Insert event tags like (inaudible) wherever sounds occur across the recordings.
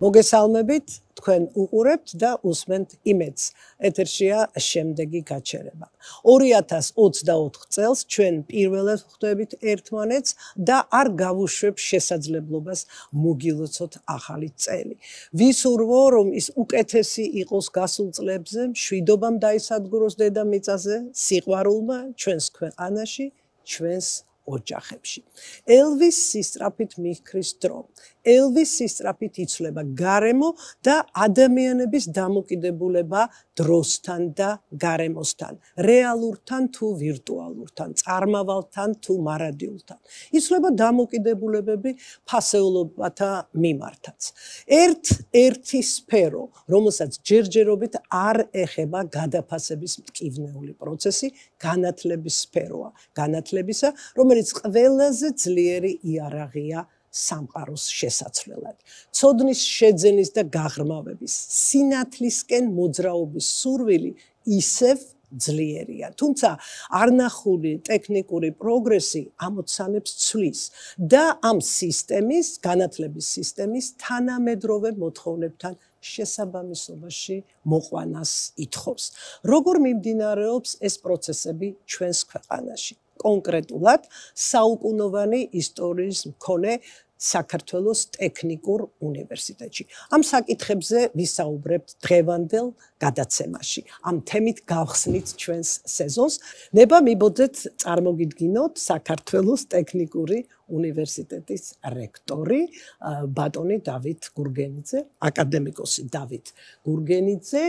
მოგესალმებით თქვენ უყურებთ და უსმენთ იმედს ეთერშია შემდეგი გაჩერება 2024 წელს ჩვენ პირველად ხვდებით ერთმანეთს და არ გავუშვებ შესაძლებლობას მოგილოცოთ ახალი წელი ვისურვო რომ ის უკეთესი იყოს გასულ წლებზე შვიდობამ დაისადგუროს დედამიწაზე სიყვარულმა ჩვენს ქვეყანაში ჩვენს ოჯახებში. ელვის სისტრაფით მიხრის დრო. ელვისის სწრაფით იცვლება გარემო და ადამიანების დამოკიდებულება დროსთან და გარემოსთან, რეალურთან თუ ვირტუალურთან, წარმავალთან თუ მარადიულთან. იცვლება დამოკიდებულებები ფასეულობათა მიმართაც. ერთ ერთი სფერო, რომელსაც ჯერჯერობით არ ეხება გადაფასების მკივნეული პროცესი, განათლების სფეროა, განათლებისა, რომელიც ყველაზე ძლიერი იარაღია სამყაროს შესაძლებლად. ცოდნის შეძენის და გაღრმავების, სინათლისკენ მოძრაობის სურვილი ისევ ძლიერია. თუმცა არნახული ტექნიკური პროგრესი ამოცანებს ცვლის და ამ სისტემის, განათლების სისტემის თანამედროვე მოთხოვნებთან შესაბამისობაში მოყვანას ითხოვს. როგორ მიმდინარეობს ეს პროცესები ჩვენს ქვეყანაში? კონკრეტულად საუკუნოვანი ისტორიის მქონე საქართველოს ტექნიკურ უნივერსიტეტში. ამ საკითხებზე ვისაუბრებთ დღევანდელ გადაცემაში. ამ თემით გავხსნით ჩვენს სეზონს. ნება მიბოდეთ წარმოგიდგინოთ საქართველოს ტექნიკური უნივერსიტეტის რექტორი ბატონი დავით გურგენიძე, აკადემიკოსი დავით გურგენიძე.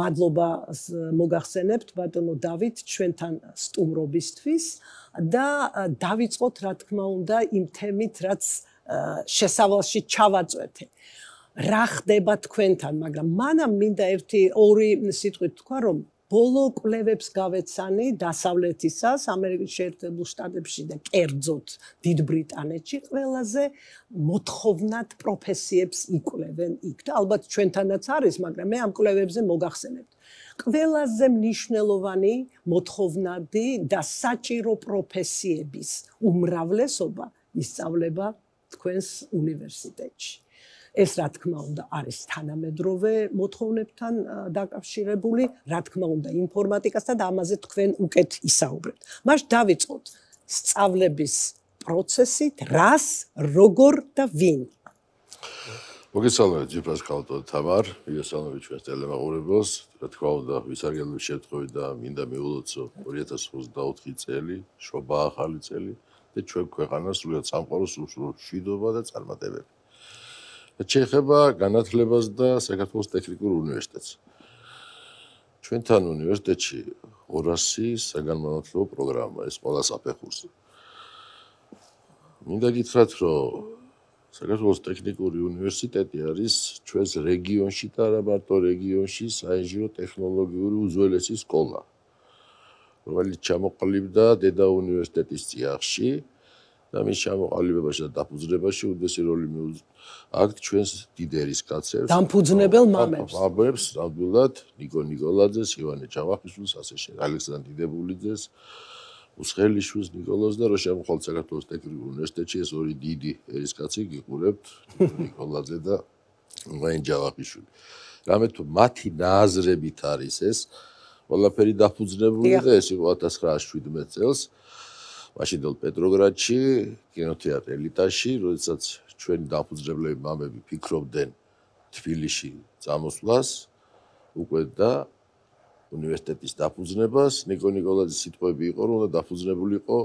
მადლობა მოგახსენებთ ბატონო დავით ჩვენთან სტუმრობისთვის. და დავიწყოთ რა თქმა უნდა იმ თემით, რაც შესავალში ჩავაწვეთე. რა ხდება თქვენთან, მაგრამ მანამ მინდა ერთი ორი სიტყვით თქვა, რომ ბოლო კლევებს გავეცანი დასავლეთისას, ამერიკის შეერთებულ შტატებში და კერძოდ დიდ ბრიტანეთში ყველაზე მოთხოვნად პროფესიებს იკვლევენ იქ და ალბათ ჩვენთანაც არის, მაგრამ მე ამ კლევებზე მოგახსენებთ. ყველაზე მნიშვნელოვანი მოთხოვნადი და საჭირო პროფესიების უმრავლესობა ისწავლება თქვენს უნივერსიტეტში. ეს რა თქმა უნდა არის თანამედროვე მოთხოვნებთან დაკავშირებული, რა თქმა უნდა ინფორმატიკასთან და ამაზე თქვენ უკეთ ისაუბრეთ. მაშ დავიწყოთ სწავლების პროცესით, რას, როგორ და ვინ. მოგესალმებით ჯიფას ქალთო თამარ მოგესალმებით ჩვენს ტელემაყურებელს რა თქმა უნდა ვისარგებლოთ შეთხოვით და მინდა მიულოცო 2024 წელი შობა ახალი წელი და ჩვენ ქვეყანას უია სამყაროს უშიდობა და წარმატებები და შეეხება განათლებას და საქართველოს ტექნიკურ უნივერსიტეტს ჩვენთან უნივერსიტეტში 200 საგანმანათლებლო პროგრამა ეს ყველა საფეხურზე მინდა გითხრათ რომ საქართველოს ტექნიკური უნივერსიტეტი არის ჩვენს რეგიონში და არა მარტო რეგიონში საინჟინრო ტექნოლოგიური უძველესი სკოლა რომელიც ჩამოყალიბდა დედა უნივერსიტეტის წიაღში და მის ჩამოყალიბებაში და დაფუძნებაში უდესი როლი მიუძ აქ ჩვენს დიდერის კაცებს დამფუძნებელ მამებს აბებს ნამდვილად ნიკო ნიკოლაძეს ივანე ჯავახიშვილს ასე შე ალექსანდრე დიდებულიძეს უცხელიშვილს ნიკოლოზს და როშემ ხალხ საქართველოს ტექნიკურ უნივერსიტეტში ეს ორი დიდი ერისკაცი გიყურებთ ნიკოლაძე და ვაინ ჯავაფიშვილი. რამე თუ მათი ნააზრებით არის ეს ყველაფერი დაფუძნებული და ეს იყო 1917 წელს ვაშინდელ პეტროგრადში კინოთეატრ ელიტაში, როდესაც ჩვენ დაფუძნებლები მამები ფიქრობდნენ თბილისში წამოსვლას უკვე და უნივერსიტეტის დაფუძნებას, ნიკო ნიკოლაძის სიტყვები იყო, რომ უნდა დაფუძნებულიყო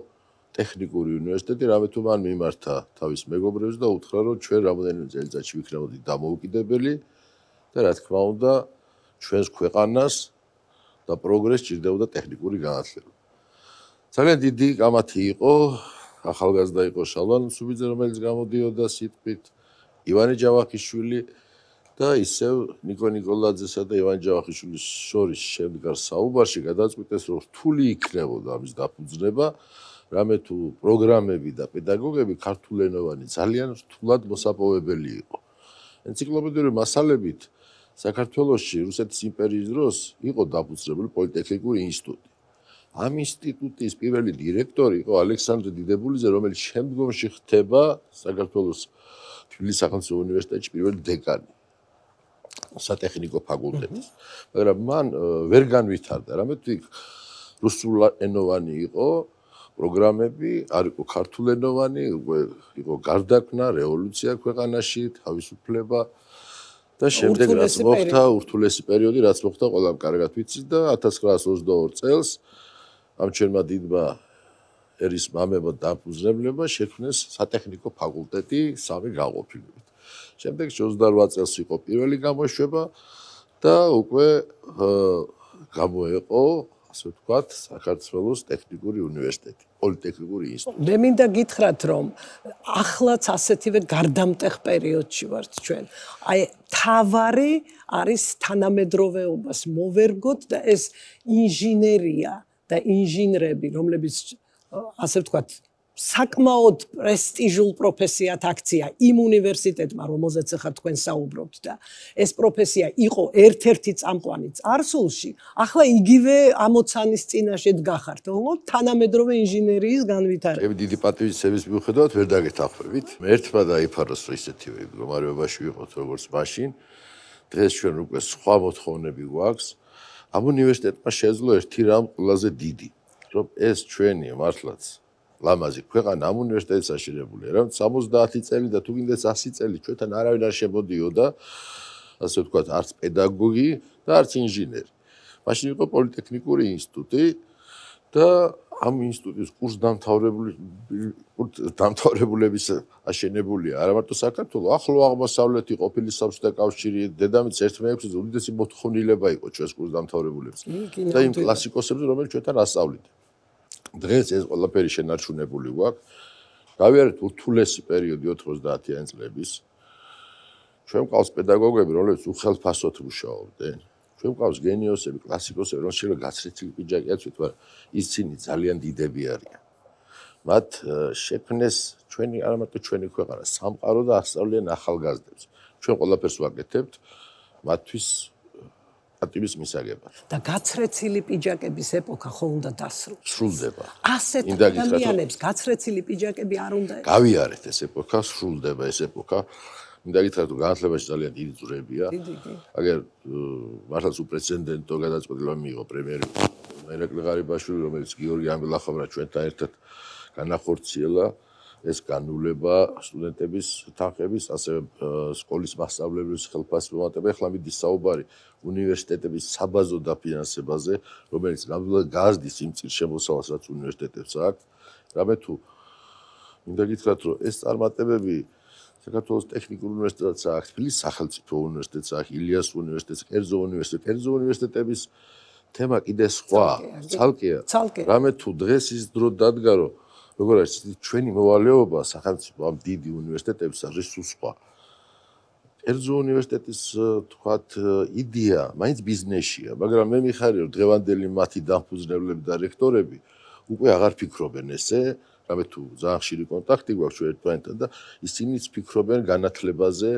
ტექნიკური უნივერსიტეტი, რამეთუ მან მიმართა თავის მეგობრებს და უთხრა, რომ ჩვენ რამოდენიმე წელიწადში ვიქნებოდით დამოუკიდებელი და რა თქმა უნდა, ჩვენს ქვეყანას და პროგრესს ჭირდებოდა ტექნიკური განათლება. ძალიან დიდი გამათი იყო, ახალგაზრდა იყო შალვან სუბიძე, რომელიც გამოდიოდა სიტყვით ივანე ჯავახიშვილი და ისევ ნიკო ნიკოლაძესა და ივან ჯავახიშვილის შორის შემდგარ საუბარში გადაწყვიტეს რომ რთული იქნებოდა ამის დაფუძნება რამე თუ პროგრამები და პედაგოგები ქართულენოვანი ძალიან რთულად მოსაპოვებელი იყო ენციკლოპედიური მასალებით საქართველოსში რუსეთის იმპერიის დროს იყო დაფუძნებული პოლიტექნიკური ინსტიტუტი ამ ინსტიტუტის პირველი დირექტორი იყო ალექსანდრე დიდებულიძე რომელიც შემდგომში ხდება საქართველოს თბილისის სახელმწიფო უნივერსიტეტში პირველი დეკანი სატექნიკო ფაკულტეტის, მაგრამ მან ვერ განვითარდა, რამე თვი რუსულენოვანი იყო პროგრამები, არ იყო ქართულენოვანი, უკვე იყო გარდაქმნა, რევოლუცია ქვეყანაში, თავისუფლება და შემდეგ რაც მოხდა, ურთულესი პერიოდი რაც მოხდა, ყველამ კარგად ვიცით და 1922 წელს ამ ჩერმა დიდმა ერის მამებმა დაფუძნებლება შექმნეს სატექნიკო ფაკულტეტი სამი გაყოფილებით. შემდეგ 28 წელს იყო პირველი გამოშვება და უკვე გამოეყო ასე ვთქვათ საქართველოს ტექნიკური უნივერსიტეტი პოლიტექნიკური ინსტიტუტი მე მინდა გითხრათ რომ ახლაც ასეთივე გარდამტეხ პერიოდში ვართ ჩვენ აი თავარი არის თანამედროვეობას მოვერგოთ და ეს ინჟინერია და ინჟინრები რომლებიც ასე ვთქვათ საკმაოდ პრესტიჟულ პროფესიათ აქცია იმ უნივერსიტეტმა, რომელზეც ახლა თქვენ საუბრობთ და ეს პროფესია იყო ერთ-ერთი წამყვანი წარსულში, ახლა იგივე ამოცანის წინაშე დგახართ, ხო? თანამედროვე ინჟინერიის განვითარება. მე დიდი პატივისცემის მიუხედავად ვერ დაგეთახვებით. ერთმა დაიფაროს ისეთივე მდგომარეობაში ვიყოთ როგორც მაშინ. დღეს ჩვენ უკვე სხვა მოთხოვნები გვაქვს. ამ უნივერსიტეტმა შეძლო ერთი რამ ყველაზე დიდი, რომ ეს ჩვენი მართლაც ლამაზი ქვეყანა ამ უნივერსიტეტს აშირებულია რა 70 წელი და თუ გინდა 100 წელი ჩვენთან არავინ არ შემოდიოდა ასე ვთქვათ არც პედაგოგი და არც ინჟინერი მაშინ იყო პოლიტექნიკური ინსტიტუტი და ამ ინსტიტუტის კურს დამთავრებული დამთავრებულების აშენებულია არა მარტო საქართველოს ახლო აღმოსავლეთი ყოფილი საბჭოთა კავშირი დედამიწ 16 უდიდესი მოთხოვნილება იყო ჩვენს კურს დამთავრებულებს და იმ კლასიკოსებს რომელიც ჩვენთან ასწავლიდნენ დღეს ეს ყველაფერი შენარჩუნებული გვაქვს. გავიარეთ ურთულესი პერიოდი 90-იან წლების. ჩვენ ყავს პედაგოგები, რომლებიც უხელფასოდ მუშაობდნენ. ჩვენ ყავს გენიოსები, კლასიკოსები, რომ შეიძლება გასწრიცი პიჯაკია თვითონ ისინი ძალიან დიდები არიან. მათ შეფნეს ჩვენი არა მარტო ჩვენი ქვეყანა, სამყარო და ახსავლიან ახალგაზრდებს. ჩვენ ყველაფერს ვაკეთებთ მათთვის პატივის მისაგებად. და გაცრეცილი პიჯაკების ეპოქა ხო უნდა დასრულდეს? სრულდება. ასეთ ადამიანებს გაცრეცილი პიჯაკები არ უნდა ეპოქა. გავიარეთ ეს ეპოქა, სრულდება ეს ეპოქა. მინდა გითხრათ, განათლებაში ძალიან დიდი ძვრებია. დიდი. აგერ მართლაც უპრეცედენტო გადაწყვეტილება მიიღო პრემიერი მერეკლე ღარიბაშვილი, რომელიც გიორგი ამილახავრა ჩვენთან ერთად განახორციელა. ეს განულება სტუდენტების თანხების ასევე სკოლის მასშტაბებში ხელფასმოტება ახლა მიდის საუბარი უნივერსიტეტების საბაზო დაფინანსებაზე რომელიც ნამდვილად გაზდის იმ წირშემოსავალს რაც უნივერსიტეტებს აქვს რამე თუ უნდა გითხრათ რომ ეს წარმატებები საქართველოს ტექნიკურ უნივერსიტეტსაც აქვს თბილისის სახელმწიფო უნივერსიტეტსაც აქვს ილიას უნივერსიტეტს კერძო უნივერსიტეტს კერძო უნივერსიტეტების თემა კიდე სხვა ცალკეა რამე თუ დღეს ის დრო დადგა რომ როგორ არის ჩვენი მოვალეობა სახელმწიფო ამ დიდი უნივერსიტეტებს არის სხვა. ერძო უნივერსიტეტის თქვათ იდეა მაინც ბიზნესია, მაგრამ მე მიხარი რომ დღევანდელი მათი დამფუძნებლები და რექტორები უკვე აღარ ფიქრობენ ესე, რამე თუ ძალიან ხშირი კონტაქტი გვაქვს ერთმანეთთან და ისინიც ფიქრობენ განათლებაზე,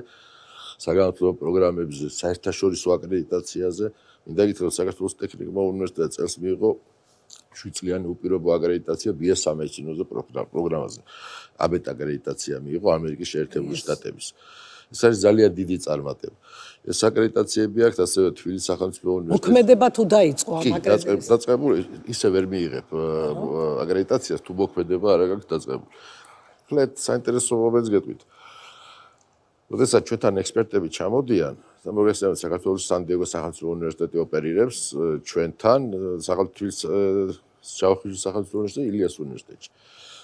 საგანათლებლო პროგრამებზე, საერთაშორისო აკრედიტაციაზე. მინდა გითხრათ საქართველოს ტექნიკური უნივერსიტეტი წელს მიიღო 7 წლიანი უპირობო აკრედიტაცია ბია სამედიცინოზე პროგრამაზე. აბეტ აკრედიტაცია მიიღო ამერიკის შეერთებული შტატების. ეს არის ძალიან დიდი წარმატება. ეს აკრედიტაციები აქვს ასევე თბილისის სახელმწიფო უნივერსიტეტში. მოქმედება თუ დაიწყო ამ აკრედიტაციას? დაწყებული ისე ვერ მიიღებ აკრედიტაციას თუ მოქმედება არ აქვს დაწყებული. ხლეთ საინტერესო მომენტს გეტყვით. როდესაც ჩვენთან ექსპერტები ჩამოდიან, მოგესალმებით საქართველოს სანდიეგოს სახელმწიფო უნივერსიტეტი ოპერირებს ჩვენთან საქართველოს ჯავახიშვილის სახელმწიფო უნივერსიტეტი ილიას უნივერსიტეტში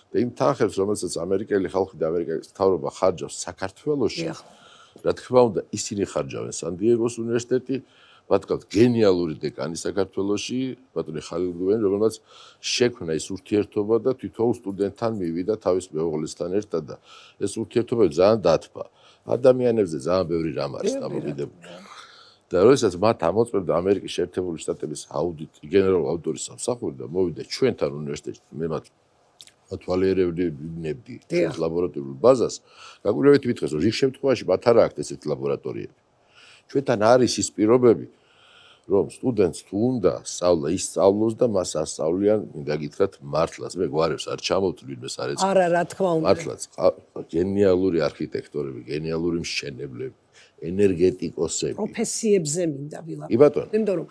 და იმ თანხებს რომელსაც ამერიკელი ხალხი და ამერიკელის თავრობა ხარჯავს საქართველოში რა თქმა უნდა ისინი ხარჯავენ სანდიეგოს უნივერსიტეტი ვატყავთ გენიალური დეკანი საქართველოში ბატონი ხალილ გუენ რომელსაც შექმნა ეს ურთიერთობა და თვითონ სტუდენტთან მივიდა თავის მეუღლესთან ერთად და ეს ურთიერთობა ძალიან დათფა ადამიანებზე ძალიან ბევრი რამ არის დამოკიდებული. და როდესაც მათ ამოწმებდა ამერიკის შეერთებული შტატების აუდიტ გენერალ აუდიტორის სამსახური და მოვიდა ჩვენთან უნივერსიტეტში მე მათ თვალიერებდი ნებდი ლაბორატორიულ ბაზას გაკვირვებით ვითხეს რომ რიგ შემთხვევაში მათ არა აქვს ესეთი ლაბორატორიები ჩვენთან არის ის პირობები რომ სტუდენტს თუ უნდა სწავლა ისწავლოს და მას ასწავლიან მინდა გითხრათ მართლაც მე გვარებს არ ჩამოვთვლილ მე სარეცხა არა რა თქმა უნდა მართლაც გენიალური არქიტექტორები გენიალური მშენებლები ენერგეტიკოსები პროფესიებზე მინდა ვილაპარაკო კი ბატონო იმიტომ რომ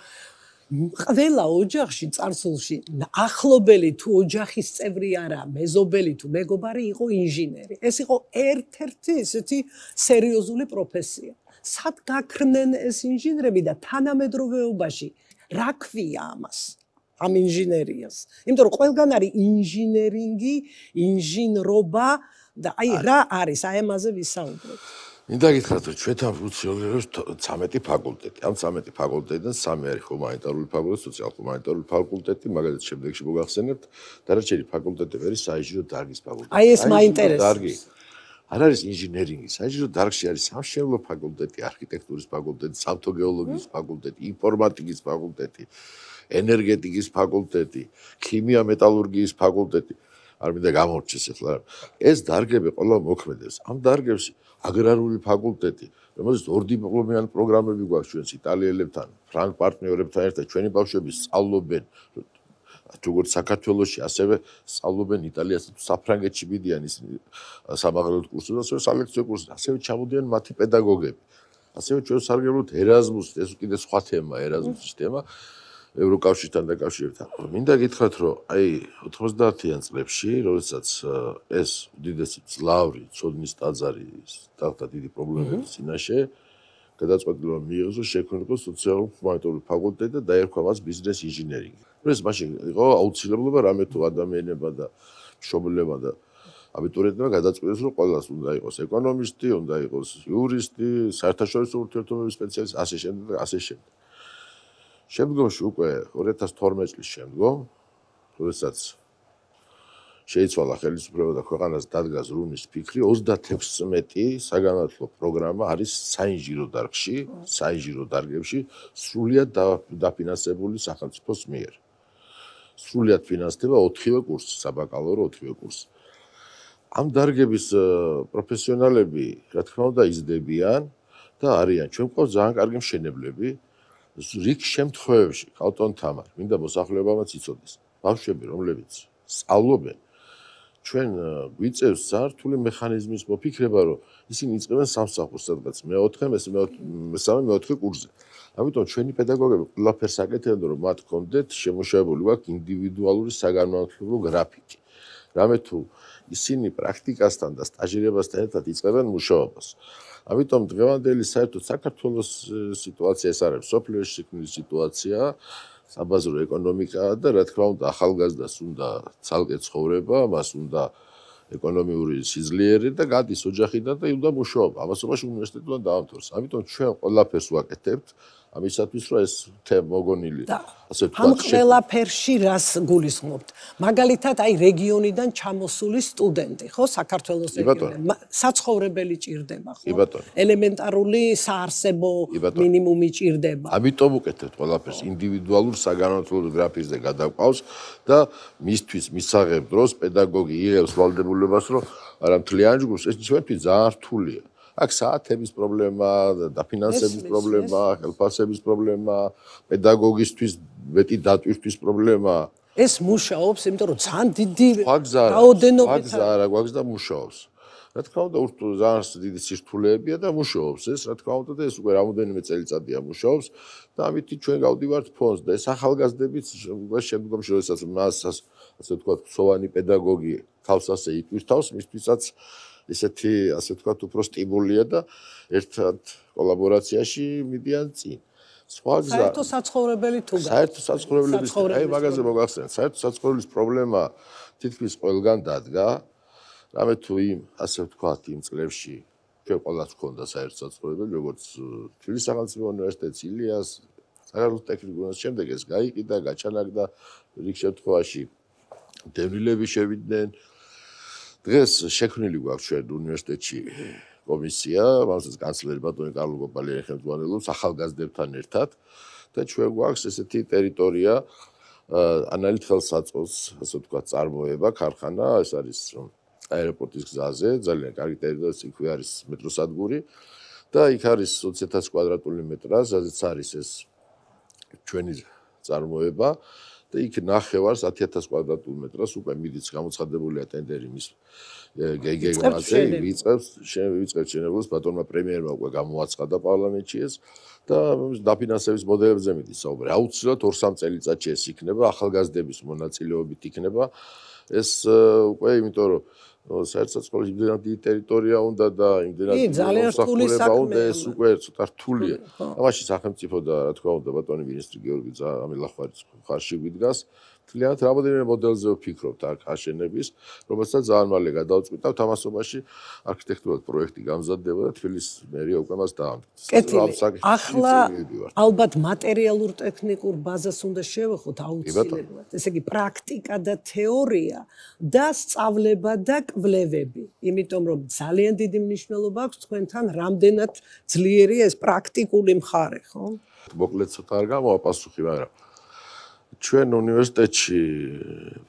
ყველა ოჯახში წარსულში ახლობელი თუ ოჯახის წევრი არა მეზობელი თუ მეგობარი იყო ინჟინერი ეს იყო ერთ-ერთი ესეთი სერიოზული პროფესია სად გაქრნენ ეს ინჟინრები და თანამედროვეობაში რა ქვია ამას? ამ ინჟინერიას. იმიტომ რომ ყველგან არის ინჟინერინგი, ინჟინრობა და აი რა არის, აი ამაზე ვისაუბროთ. მინდა გითხრათ, რომ ჩვენთან ფუნქციონირებს 13 ფაკულტეტი. ან 13 ფაკულტეტიდან 3 არის ჰუმანიტარული ფაკულტეტი, სოციალ-ჰუმანიტარული ფაკულტეტი, მაგალითად, შემდეგში მოგახსენებთ, და რაც შეიძლება ფაკულტეტები არის საინჟინრო დარგის ფაკულტეტი. აი ეს მაინტერესებს. დარგი. არ არის ინჟინერინგი, საერთოდ დარგში არის სამშენებლო ფაკულტეტი, არქიტექტურის ფაკულტეტი, სამთოგეოლოგიის ფაკულტეტი, ინფორმატიკის ფაკულტეტი, ენერგეტიკის ფაკულტეტი, ქიმია-მეტალურგიის ფაკულტეტი. არ მინდა გამორჩეს ახლა. ეს დარგები ყველა მოქმედებს. ამ დარგებს აგრარული ფაკულტეტი, რომელიც ორდიპლომიანი პროგრამები გვაქვს ჩვენს იტალიელებთან, ფრანგ პარტნიორებთან ერთად ჩვენი ბავშვები სწავლობენ როგორც საქართველოსში, ასევე სწავლობენ იტალიასა თუ საფრანგეთში მიდიან ის სამაღალო კურსზე და ასევე სამეცნიერო კურსზე, ასევე ჩამოდიან მათი პედაგოგები. ასევე ჩვენ სარგებლობთ ერაზმუსს, ეს კიდე სხვა თემა, ერაზმუსის თემა ევროკავშირთან დაკავშირებთან. მინდა გითხრათ, რომ აი 90-იან წლებში, როდესაც ეს უდიდესი ძლავრი, ცოდნის ტაძარი დაღდა დიდი პრობლემების წინაშე, გადაწყვეტილა მიიღო შექმნილიყო სოციალურ-ჰუმანიტარული ფაკულტეტი და დაერქვა მას ბიზნეს ინჟინერინგი. ნუ ეს მაშინ იყო აუცილებლობა რამე თუ ადამიანება და მშობლება და აბიტურიენტებმა გადაწყვიტეს რომ ყველას უნდა იყოს ეკონომისტი, უნდა იყოს იურისტი, საერთაშორისო ურთიერთობების სპეციალისტი, ასე შემდეგ, ასე შემდეგ. შემდგომში უკვე 2012 წლის შემდგომ, როდესაც შეიცვალა ხელისუფლება და ქვეყანას დადგა ზრუნვის ფიქრი 36 საგანმანათლებლო პროგრამა არის საინჟინრო დარგში, საინჟინრო დარგებში სრულიად დაფინანსებული სახელმწიფოს მიერ. სრულად ფინანსდება 4-ვე კურსი, საბაკალავრო 4-ვე კურსი. ამ დარგების პროფესიონალები, რა თქმა უნდა, იზრდებიან და არიან. ჩვენ ყავს ძალიან კარგი მშენებლები რიგ შემთხვევებში, ქალტონ თამარ, მინდა მოსახლეობამაც იცოდეს. ბავშვები, რომლებიც სწავლობენ, ჩვენ გვიწევს სართული მექანიზმის მოფიქრება, რომ ისინი იწყებენ სამსახურს სადღაც მეოთხე, მესამე, მეოთხე კურსზე. ამიტომ ჩვენი პედაგოგები ყველაფერს აკეთებენ, რომ მათ კონდეთ შემოშაებული ვარ ინდივიდუალური საგანმანათლებლო გრაფიკი. რამე თუ ისინი პრაქტიკასთან და სტაჟირებასთან ერთად იწყებენ მუშაობას. ამიტომ დღევანდელი საერთოდ საქართველოს სიტუაცია ეს არის, სოფლიოში ეკონომიკური სიტუაციაა. საბაზრო ეკონომიკაა და რა თქმა უნდა ახალგაზრდას უნდა ცალკე ცხოვრება, მას უნდა ეკონომიური სიძლიერე და გადის ოჯახიდან და უნდა მუშაობა. ამასობაში უნივერსიტეტიდან დაავთორს. ამიტომ ჩვენ ყველაფერს ვაკეთებთ ამისათვის რომ ეს თემა მოგონილი ასე თქვა ამ ყველაფერში რას გულისხმობთ მაგალითად აი რეგიონიდან ჩამოსული სტუდენტი ხო საქართველოს რეგიონიდან საცხოვრებელი ჭირდება ხო ელემენტარული საარსებო მინიმუმი ჭირდება ამიტომ უკეთებთ ყველაფერს ინდივიდუალურ საგანმანათლებლო გრაფიკზე გადავყავს და მისთვის მისაღებ დროს პედაგოგი იღებს ვალდებულებას რომ არა მთლიანი ჯგუფს ეს ჩვენთვის ძაართულია აქ საათების პრობლემა, დაფინანსების პრობლემა, ხელფასების პრობლემა, პედაგოგისთვის მეტი დატვირთვის პრობლემა. ეს მუშაობს, იმიტომ რომ ძალიან დიდი რაოდენობით გვაგზავნა, გვაგზავნა მუშაობს. რა თქმა უნდა, უფრო ძალიან დიდი სირთულეებია და მუშაობს ეს, რა თქმა უნდა, ეს უკვე რამოდენიმე წელიწადია მუშაობს და ამით ჩვენ გავდივართ ფონს და ეს ახალგაზრდებიც უკვე შემდგომში როდესაც მას ასე ვთქვათ, ხსოვანი პედაგოგი თავს ასე იტვირთავს, მისთვისაც ესეთი ასე ვთქვათ უფრო სტიმულია და ერთად კოლაბორაციაში მიდიან წინ. სხვა გზა საერთო საცხოვრებელი თუ საერთო საცხოვრებელი აი მაგაზე მოგახსენეთ საერთო საცხოვრების პრობლემა თითქმის ყველგან დადგა. რამე თუ იმ ასე ვთქვათ იმ წლებში ჩვენ ყველას ჰქონდა საერთო საცხოვრებელი როგორც თბილისის სახელმწიფო უნივერსიტეტის ილიას საერთო ტექნიკურ უნივერსიტეტში ეს გაიყიდა, გაჩანაგდა რიგ შემთხვევაში დევრილები შევიდნენ დღეს შექმნილი გვაქვს ჩვენ უნივერსიტეტში კომისია, რომელსაც კანცლერი ბატონი კარლო გოპალი ხელმძღვანელობს ახალგაზრდებთან ერთად და ჩვენ გვაქვს ესეთი ტერიტორია ანალითხელსაწოს, ასე ვთქვა, წარმოება, ქარხანა, ეს არის აეროპორტის გზაზე, ძალიან კარგი ტერიტორიაა, იქვე არის მეტროსადგური და იქ არის 20000 კვადრატული მეტრა, სადაც არის ეს ჩვენი წარმოება. და იქ ნახევარს 10000 კვადრატულ მეტრას უკვე მიდის გამოცხადებულია ტენდერი მის გეგეგმაზე ვიწევს ვიწევს შენებულს ბატონმა პრემიერმა უკვე გამოაცხადა პარლამენტში ეს და დაფინანსების მოდელებზე მიდის საუბარი აუცილებლად 2-3 წელიწადში ეს იქნება ახალგაზრდების მონაწილეობით იქნება ეს უკვე იმიტომ რომ საერთაშორისო იმდენად დიდი ტერიტორია უნდა და იმდენად სახურება უნდა. ის ძალიან რთული საქმეა, ეს უკვე ცოტა რთულია. მაგაში სახელმწიფო და რა თქმა უნდა ბატონი მინისტრი გიორგი ამილახვარიც ხარში ვიდგას. თლიანად რამოდენიმე მოდელზე ვფიქრობთ აქ აშენების, რომელსაც ძალიან მალე გადავწყვიტავთ ამასობაში არქიტექტურული პროექტი გამზადდება და თბილისის მერია უკვე მას დაამტკიცებს. კეთილი. ახლა ალბათ მატერიალურ ტექნიკურ ბაზას უნდა შევეხოთ აუცილებლად. ესე იგი პრაქტიკა და თეორია და სწავლება და კვლევები. იმიტომ რომ ძალიან დიდი მნიშვნელობა აქვს თქვენთან რამდენად ძლიერია ეს პრაქტიკული მხარე, ხო? მოკლედ ცოტა არ გამოვაპასუხი, მაგრამ ჩვენ უნივერსიტეტში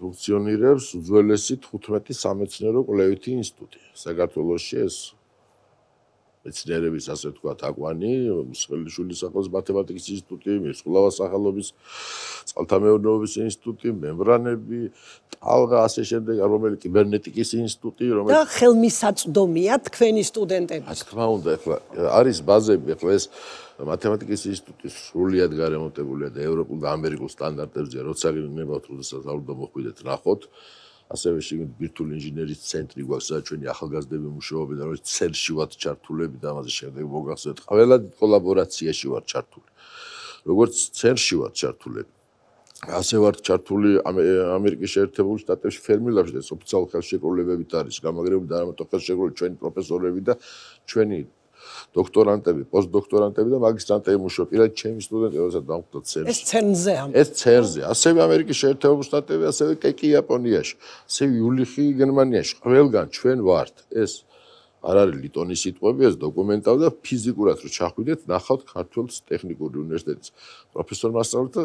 ფუნქციონირებს უძველესი 15 სამეცნიერო კვლევითი ინსტიტუტი. საქართველოს ეს მეცნიერების ასე თქვა აკვანი მსხელიშვილის სახელის მათემატიკის ინსტიტუტი მისხლავა სახელობის წყალთამეურნეობის ინსტიტუტი membranები ტალღა ასე შემდეგ რომელი კიბერნეტიკის ინსტიტუტი რომელი და ხელმისაწვდომია თქვენი სტუდენტები რა თქმა უნდა ეხლა არის ბაზები ეხლა ეს მათემატიკის ინსტიტუტი სრულიად გარემონტებულია და ევროპულ და ამერიკულ სტანდარტებზეა როცა გინდა ნებავთ როდესაც აღვდა მოხვიდეთ ნახოთ ასევე შეგვიძლია ვირტუალური ინჟინერიის ცენტრი გვაქვს, სადაც ჩვენი ახალგაზრდები მუშაობენ, რომ ცელში ვართ ჩართულები და ამაზე შემდეგ მოგახსოვთ, ყველა კოლაბორაციაში ვართ ჩართული. როგორც ცელში ვართ ჩართულები. ასე ვართ ჩართული ამერიკის შეერთებულ შტატებში ფერმილებში და ოფიციალურ ხელშეკრულებებით არის გამაგრებული და არამატო ხელშეკრულება ჩვენი პროფესორები და ჩვენი დოქტორანტები, პოსტდოქტორანტები და მაგისტრანტები მუშაობ. პირად ჩემი სტუდენტები როდესაც დავხვდა ცერზე. ეს ცერზე ამ. ეს ცერზე, ასევე ამერიკის შეერთებულ შტატებში, ასევე კი იაპონიაში, ასევე იულიხი გერმანიაში, ყველგან ჩვენ ვართ. ეს არ არის ლიტონის სიტყვები, ეს დოკუმენტავ და ფიზიკურად რო ჩახვიდეთ, ნახავთ ქართულს ტექნიკური უნივერსიტეტის პროფესორ მასწავლეთ და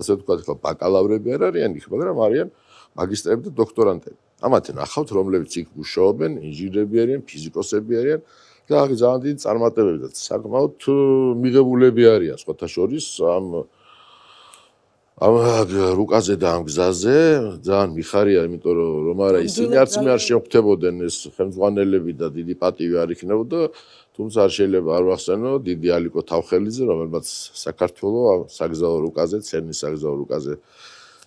ასე ვთქვათ, ხო, ბაკალავრები არ არიან იქ, მაგრამ არიან მაგისტრები და დოქტორანტები. ამათი ნახავთ, რომლებიც იქ მუშაობენ, ინჟინრები არიან, ფიზიკოსები არიან. და აი ძალიან დიდი წარმატებები და საკმაოდ მიღებულები არიან სხვათა შორის ამ ამ რუკაზე და ამ გზაზე ძალიან მიხარია იმიტომ რომ რომ არა ისინი არც მე არ შეხვდებოდნენ ეს ხელმძღვანელები და დიდი პატივი არ იქნებოდა თუმცა არ შეიძლება არ ვახსენო დიდი ალიკო თავხელიძე რომელმაც საქართველოს საგზაო რუკაზე ცენის საგზაო რუკაზე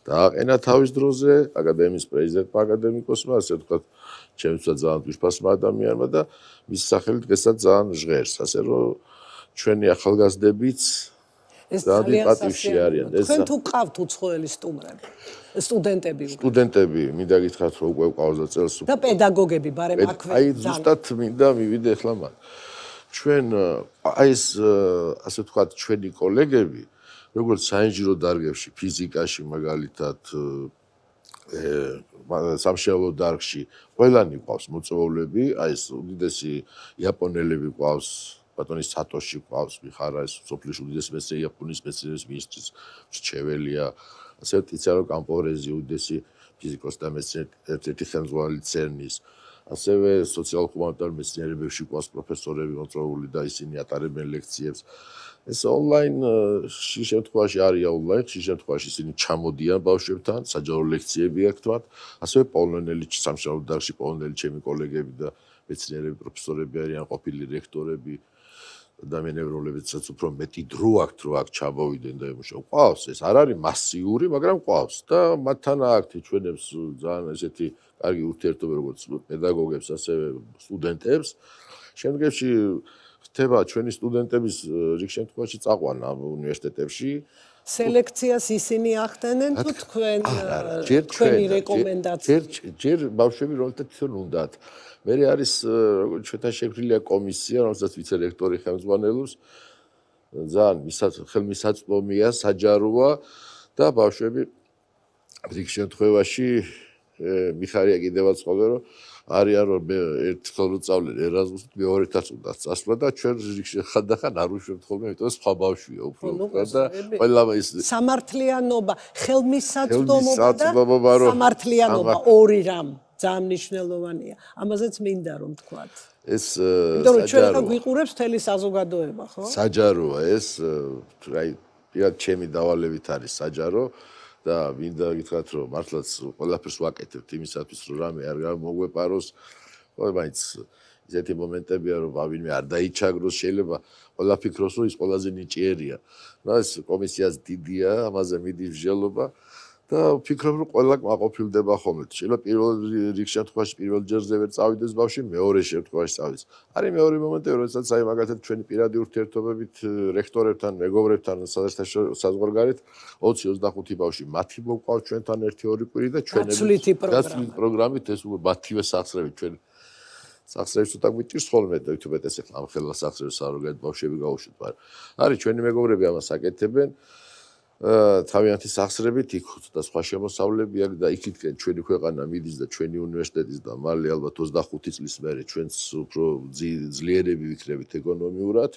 დააყენა თავის დროზე აკადემიის პრეზიდენტ პაკადემიკოსმა ასე ვთქვათ ჩემცა ძალიან გვიშფასმა ადამიანმა და მის სახელი დღესაც ძალიან ჟღერს ასე რომ ჩვენი ახალგაზრდებიც ეს ძალიან პატივში არიან ეს თქვენ თუ ყავთ უცხოელი სტუმრები სტუდენტები უკვე სტუდენტები მინდა გითხრათ რომ უკვე ყავს და წელს უკვე და პედაგოგები ბარემ აქვე აი ზუსტად მინდა მივიდე ახლა მან ჩვენ აი ეს ასე ვთქვათ ჩვენი კოლეგები როგორც საინჟინრო დარგებში ფიზიკაში მაგალითად სამშეალო დარგში ყველანი ყავს მოწვეულები, აი ეს უდიდესი იაპონელები ყავს ბატონის სატოში ყავს, მიხარა ეს სოფლის უდიდესი მეცნიერი იაპონიის მეცნიერების მინისტრის რჩეველია. ასე ვთქვი, რომ კამპორეზი უდიდესი ფიზიკოსი და მეცნიერი ერთ-ერთი ხელმძღვანელი ცერნის ასევე სოციალურ ჰუმანიტარულ მეცნიერებებში ყავს პროფესორები მოწვეული და ისინი ატარებენ ლექციებს. ეს ონლაინ ში შემთხვევაში არის ონლაინ ში შემთხვევაში ისინი ჩამოდიან ბავშვებთან საჯარო ლექციები აქვთ მათ ასევე პოლონელი სამშაბათ დარში პოლონელი ჩემი კოლეგები და მეცნიერები პროფესორები არიან ყოფილი რექტორები ადამიანებროლებიცაც უფრო მეტი დრო აქვს რო აქ ჩაბოვიდნენ და იმუშაო ყავს ეს არ არის მასიური მაგრამ ყავს და მათთან აქვთ ჩვენებს ძალიან ესეთი კარგი ურთიერთობა როგორც პედაგოგებს ასევე სტუდენტებს შემდგომში ხდება ჩვენი სტუდენტების э, რიგ შემთხვევაში წაყვანა უნივერსიტეტებში სელექციას ისინი ახდენენ თუ თქვენ თქვენი э, რეკომენდაცია ჯერ ჯერ ბავშვები როლთა თვითონ უნდათ მე არის э, ჩვენთან შეკრილია კომისია რომელსაც ვიცერექტორი ხელმძღვანელობს ძალიან მისაც ხელმისაწვდომია საჯაროა და ბავშვები რიგ შემთხვევაში მიხარია კიდევაც ყოველ რომ არიან რომ მე ერთხელ უწავლენ ერაზმუსს მეორეთაც უნდა წასვლა და ჩვენ რიგში ხანდახან არ უშვებთხოლმე იმიტომ სხვა ბავშვია უფრო და ყველა ის სამართლიანობა ხელმისაწვდომობა და სამართლიანობა ორი რამ ძალიან მნიშვნელოვანია ამაზეც მინდა რომ თქვათ ეს საჯარო იმიტომ რომ э, ჩვენ გვიყურებს მთელი საზოგადოება ხო საჯაროა ეს რაი э, პირად ჩემი დავალებით არის საჯარო და მინდა გითხრათ რომ მართლაც ყველაფერს ვაკეთებთ იმისათვის რომ რამე არ გამოგვეპაროს ხო მაინც ესეთი მომენტებია რომ ვავინმე არ დაიჩაგროს შეიძლება ყველა ფიქროს რომ ის ყველაზე ნიჭიერია რა ეს კომისიაც დიდია ამაზე მიდის ჟელობა და ვფიქრობ რომ ყველა ყაფილდება ხოლმე. შეიძლება პირველ რიგ შემთხვევაში პირველ ჯერზე ვერ წავიდეს ბავში, მეორე შემთხვევაში წავიდეს. არის მეორე მომენტი, როდესაც აი მაგათად ჩვენი პირადი ურთიერთობებით რექტორებთან, მეგობრებთან, საერთაშორისო საზღვარგარეთ 20-25 ბავში მათი მოყავს ჩვენთან ერთი ორი კვირა და ჩვენები გასული პროგრამით ეს უკვე მათივე საწრები ჩვენ საწრებს უკვე გვიჭირს ხოლმე და თუმცა ეს ახლა ხელსაწრებს არ უგეთ ბავშვები გაუშვით, მაგრამ არის ჩვენი მეგობრები ამას აკეთებენ. თავიანთი სახსრებით იქ ცოტა სხვა შემოსავლები აქვს და იქითკენ ჩვენი ქვეყანა მიდის და ჩვენი უნივერსიტეტის და მალე ალბათ 25 წლის მერე ჩვენს უფრო ძლიერები ვიქნებით ეკონომიურად.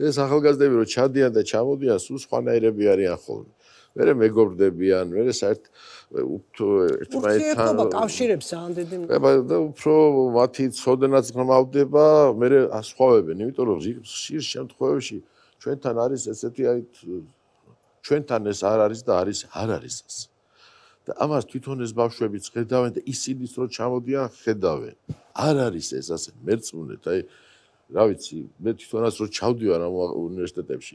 და ეს ახალგაზრდები რომ ჩადიან და ჩამოდიან, სულ სხვანაირები არიან ხოლმე. მერე მეგობრდებიან, მერე საერთ ერთმანეთთან კავშირებს ძალიან დიდი. და უფრო მათი ცოდნაც გამავდება, მერე ასხავებენ, იმიტომ რომ ის შემთხვევაში ჩვენთან არის ესეთი აი ჩვენთან ეს არ არის და არის არ არის ეს და ამას თვითონ ეს ბავშვები ხედავენ და ისინიც რო ჩამოდიან ხედავენ არ არის ეს ასე მერწმუნეთ აი რა ვიცი მე თვითონაც რო ჩავდივარ ამ უნივერსიტეტებში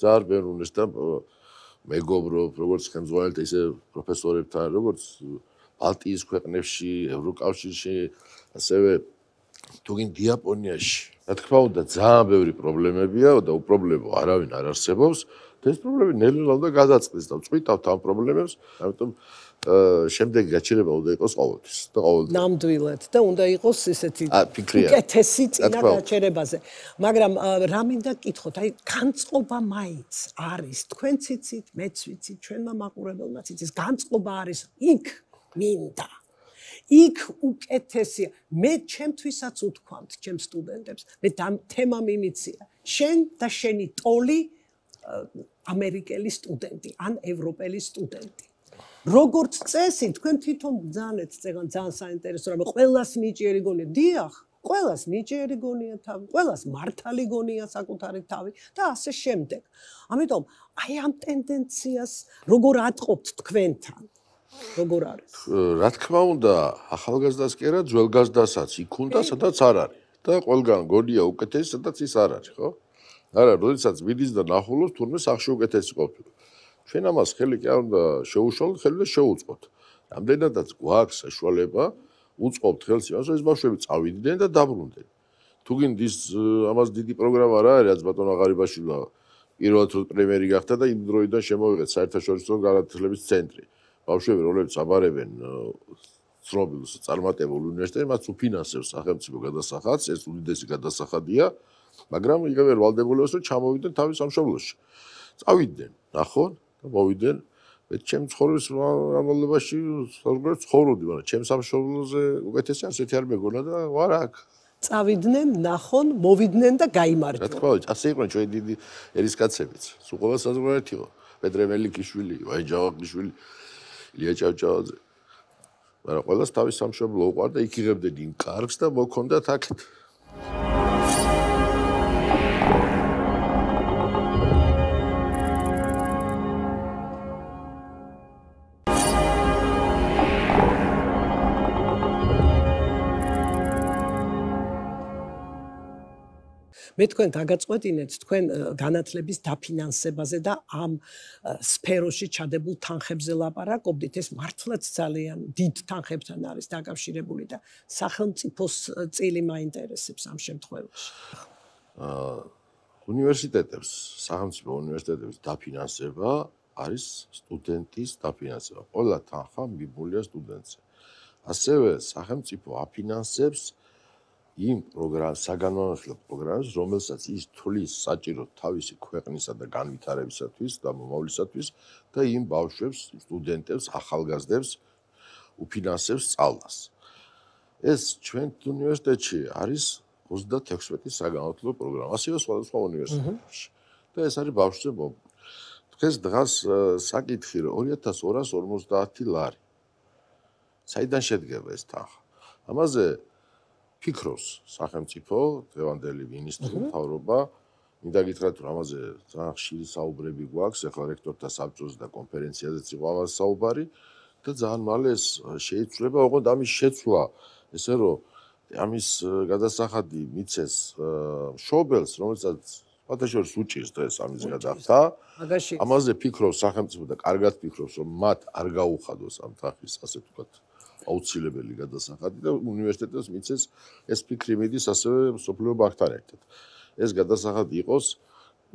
ძალიან ბერუნეს და მეგობრობ როგორც ხელმძღვანელთან ისე პროფესორებთან როგორც ბალტიის ქვეყნებში ევროკავშირში ასევე თუ გინ დიაპონიაში რა თქმა უნდა ძალიან ბევრი პრობლემებია და უპრობლემო არავინ არ არსებობს და ეს პრობლემები ნელ-ნელა უნდა გადაწყდეს და წვითავთ ამ პრობლემებს ამიტომ შემდეგი გაჩერება უნდა იყოს ყოველთვის და ყოველთვის ნამდვილად და უნდა იყოს ესეთი უკეთესი წინა გაჩერებაზე მაგრამ რა მინდა კითხოთ აი განწყობა მაინც არის თქვენციცით მეც ვიცით ჩვენმა მაყურებელმაც იცით განწყობა არის იქ მინდა იქ უკეთესია მე ჩემთვისაც უთქვამთ ჩემ სტუდენტებს მე თემა მიმიცია შენ და შენი ტოლი ამერიკელი სტუდენტი ან ევროპელი სტუდენტი როგორც წესი თქვენ თვითონ ძალიან წეგან ძალიან საინტერესო რომ ყოველას ნიჭიერი გონია დიახ ყოველას ნიჭიერი გონია თავი ყოველას მართალი გონია საკუთარი თავი და ასე შემდეგ ამიტომ აი ამ ტენდენციას როგორ ატყობთ თქვენთან როგორ არის? რა თქმა უნდა, ახალგაზრდას კი არა, ძველგაზრდასაც იქunda, სადაც არ არის და ყველგან გოდია უკეთეს, სადაც ის არ არის, ხო? არა, როდესაც ვიდის და ნახულობს, თურმე სახში უკეთესი ყოფილი. ჩვენ ამას ხელი კი არ უნდა შეუშალოთ, ხელი და შეუწყოთ. რამდენადაც გვაქვს საშუალება, უწყობთ ხელს იმას, რომ ეს ბავშვები წავიდნენ და დაბრუნდნენ. თუ გინდ ის ამას დიდი პროგრამა რა არის, რაც ბატონო ღარიბაშვილი პირველად პრემიერი გახდა და იმ დროიდან შემოიღეთ საერთაშორისო განათლების ცენტრი. ბავშვები რომლებიც აბარებენ ცნობილს წარმატებულ უნივერსიტეტში მას უფინანსებს სახელმწიფო გადასახადს ეს უდიდესი გადასახადია მაგრამ იგივე ვალდებულებს რომ ჩამოვიდნენ თავის სამშობლოში წავიდნენ ნახო და მოვიდნენ მეც ჩემ ცხოვრების რამავლობაში როგორ ცხოვრობდი მაგრამ ჩემ სამშობლოზე უკეთესია ასეთი არ მეგონა და ვარ აქ წავიდნენ ნახონ მოვიდნენ და გაიმარჯვნენ რა თქმა უნდა ასე იყო ჩვენ დიდი ერისკაცებიც სულ ყველა საზღვარგარეთ იყო პეტრე მელიქიშვილი ვაი ჯავახიშვილი ილია ჭავჭავაძე. მაგრამ ყოველს თავის სამშობლო უყარდა, იქ იღებდნენ იმ კარგს და მოქონდათ აქეთ. Thank you. მე თქვენ გაგაწყვეტინეთ თქვენ განათლების დაფინანსებაზე და ამ სფეროში ჩადებულ თანხებზე ლაპარაკობდით ეს მართლაც ძალიან დიდ თანხებთან არის დაკავშირებული და სახელმწიფოს წილი მაინტერესებს ამ შემთხვევაში უნივერსიტეტებს სახელმწიფო უნივერსიტეტების დაფინანსება არის სტუდენტის დაფინანსება ყველა თანხა მიბულია სტუდენტზე ასევე სახელმწიფო აფინანსებს იმ პროგრამ საგანმანათლებლო პროგრამს, რომელსაც ის თulis საჭირო თავისი ქვეყნისა და განვითარებისათვის და მომავლისათვის და იმ ბავშვებს, სტუდენტებს, ახალგაზრდებს უფინანსებს სწავლას. ეს ჩვენ უნივერსიტეტში არის 36 საგანმანათლებლო პროგრამა, ასევე სხვადასხვა უნივერსიტეტებში. და ეს არის ბავშვზე მო დღეს დღას საკითხი რომ 2250 ლარი. საიდან შედგება ეს თანხა? ამაზე ფიქროს სახელმწიფო დევანდელი ministro თავრობა მინდა გითხრათ რამაზე ძალიან ხშირი საუბრები გვაქვს ახლა რექტორთა საბჭოს და კონფერენციაზე ციყავა საუბარი და ძალიან მალე შეიძლება ოღონდ ამის შეცვლა ესე რომ ამის გადასახადი მიცეს შობელს რომელსაც ფათაშორს უჭირს დღეს ამის გადახდა ამაზე ფიქრობს სახელმწიფო და კარგად ფიქრობს რომ მათ არ გაუხადოს ამ თახის ასე თქვათ აუცილებელი გადასახადი და უნივერსიტეტებს მიცეს ეს ფიქრი მედის ასევე სოფლიო ბანკთან ერთად. ეს გადასახადი იყოს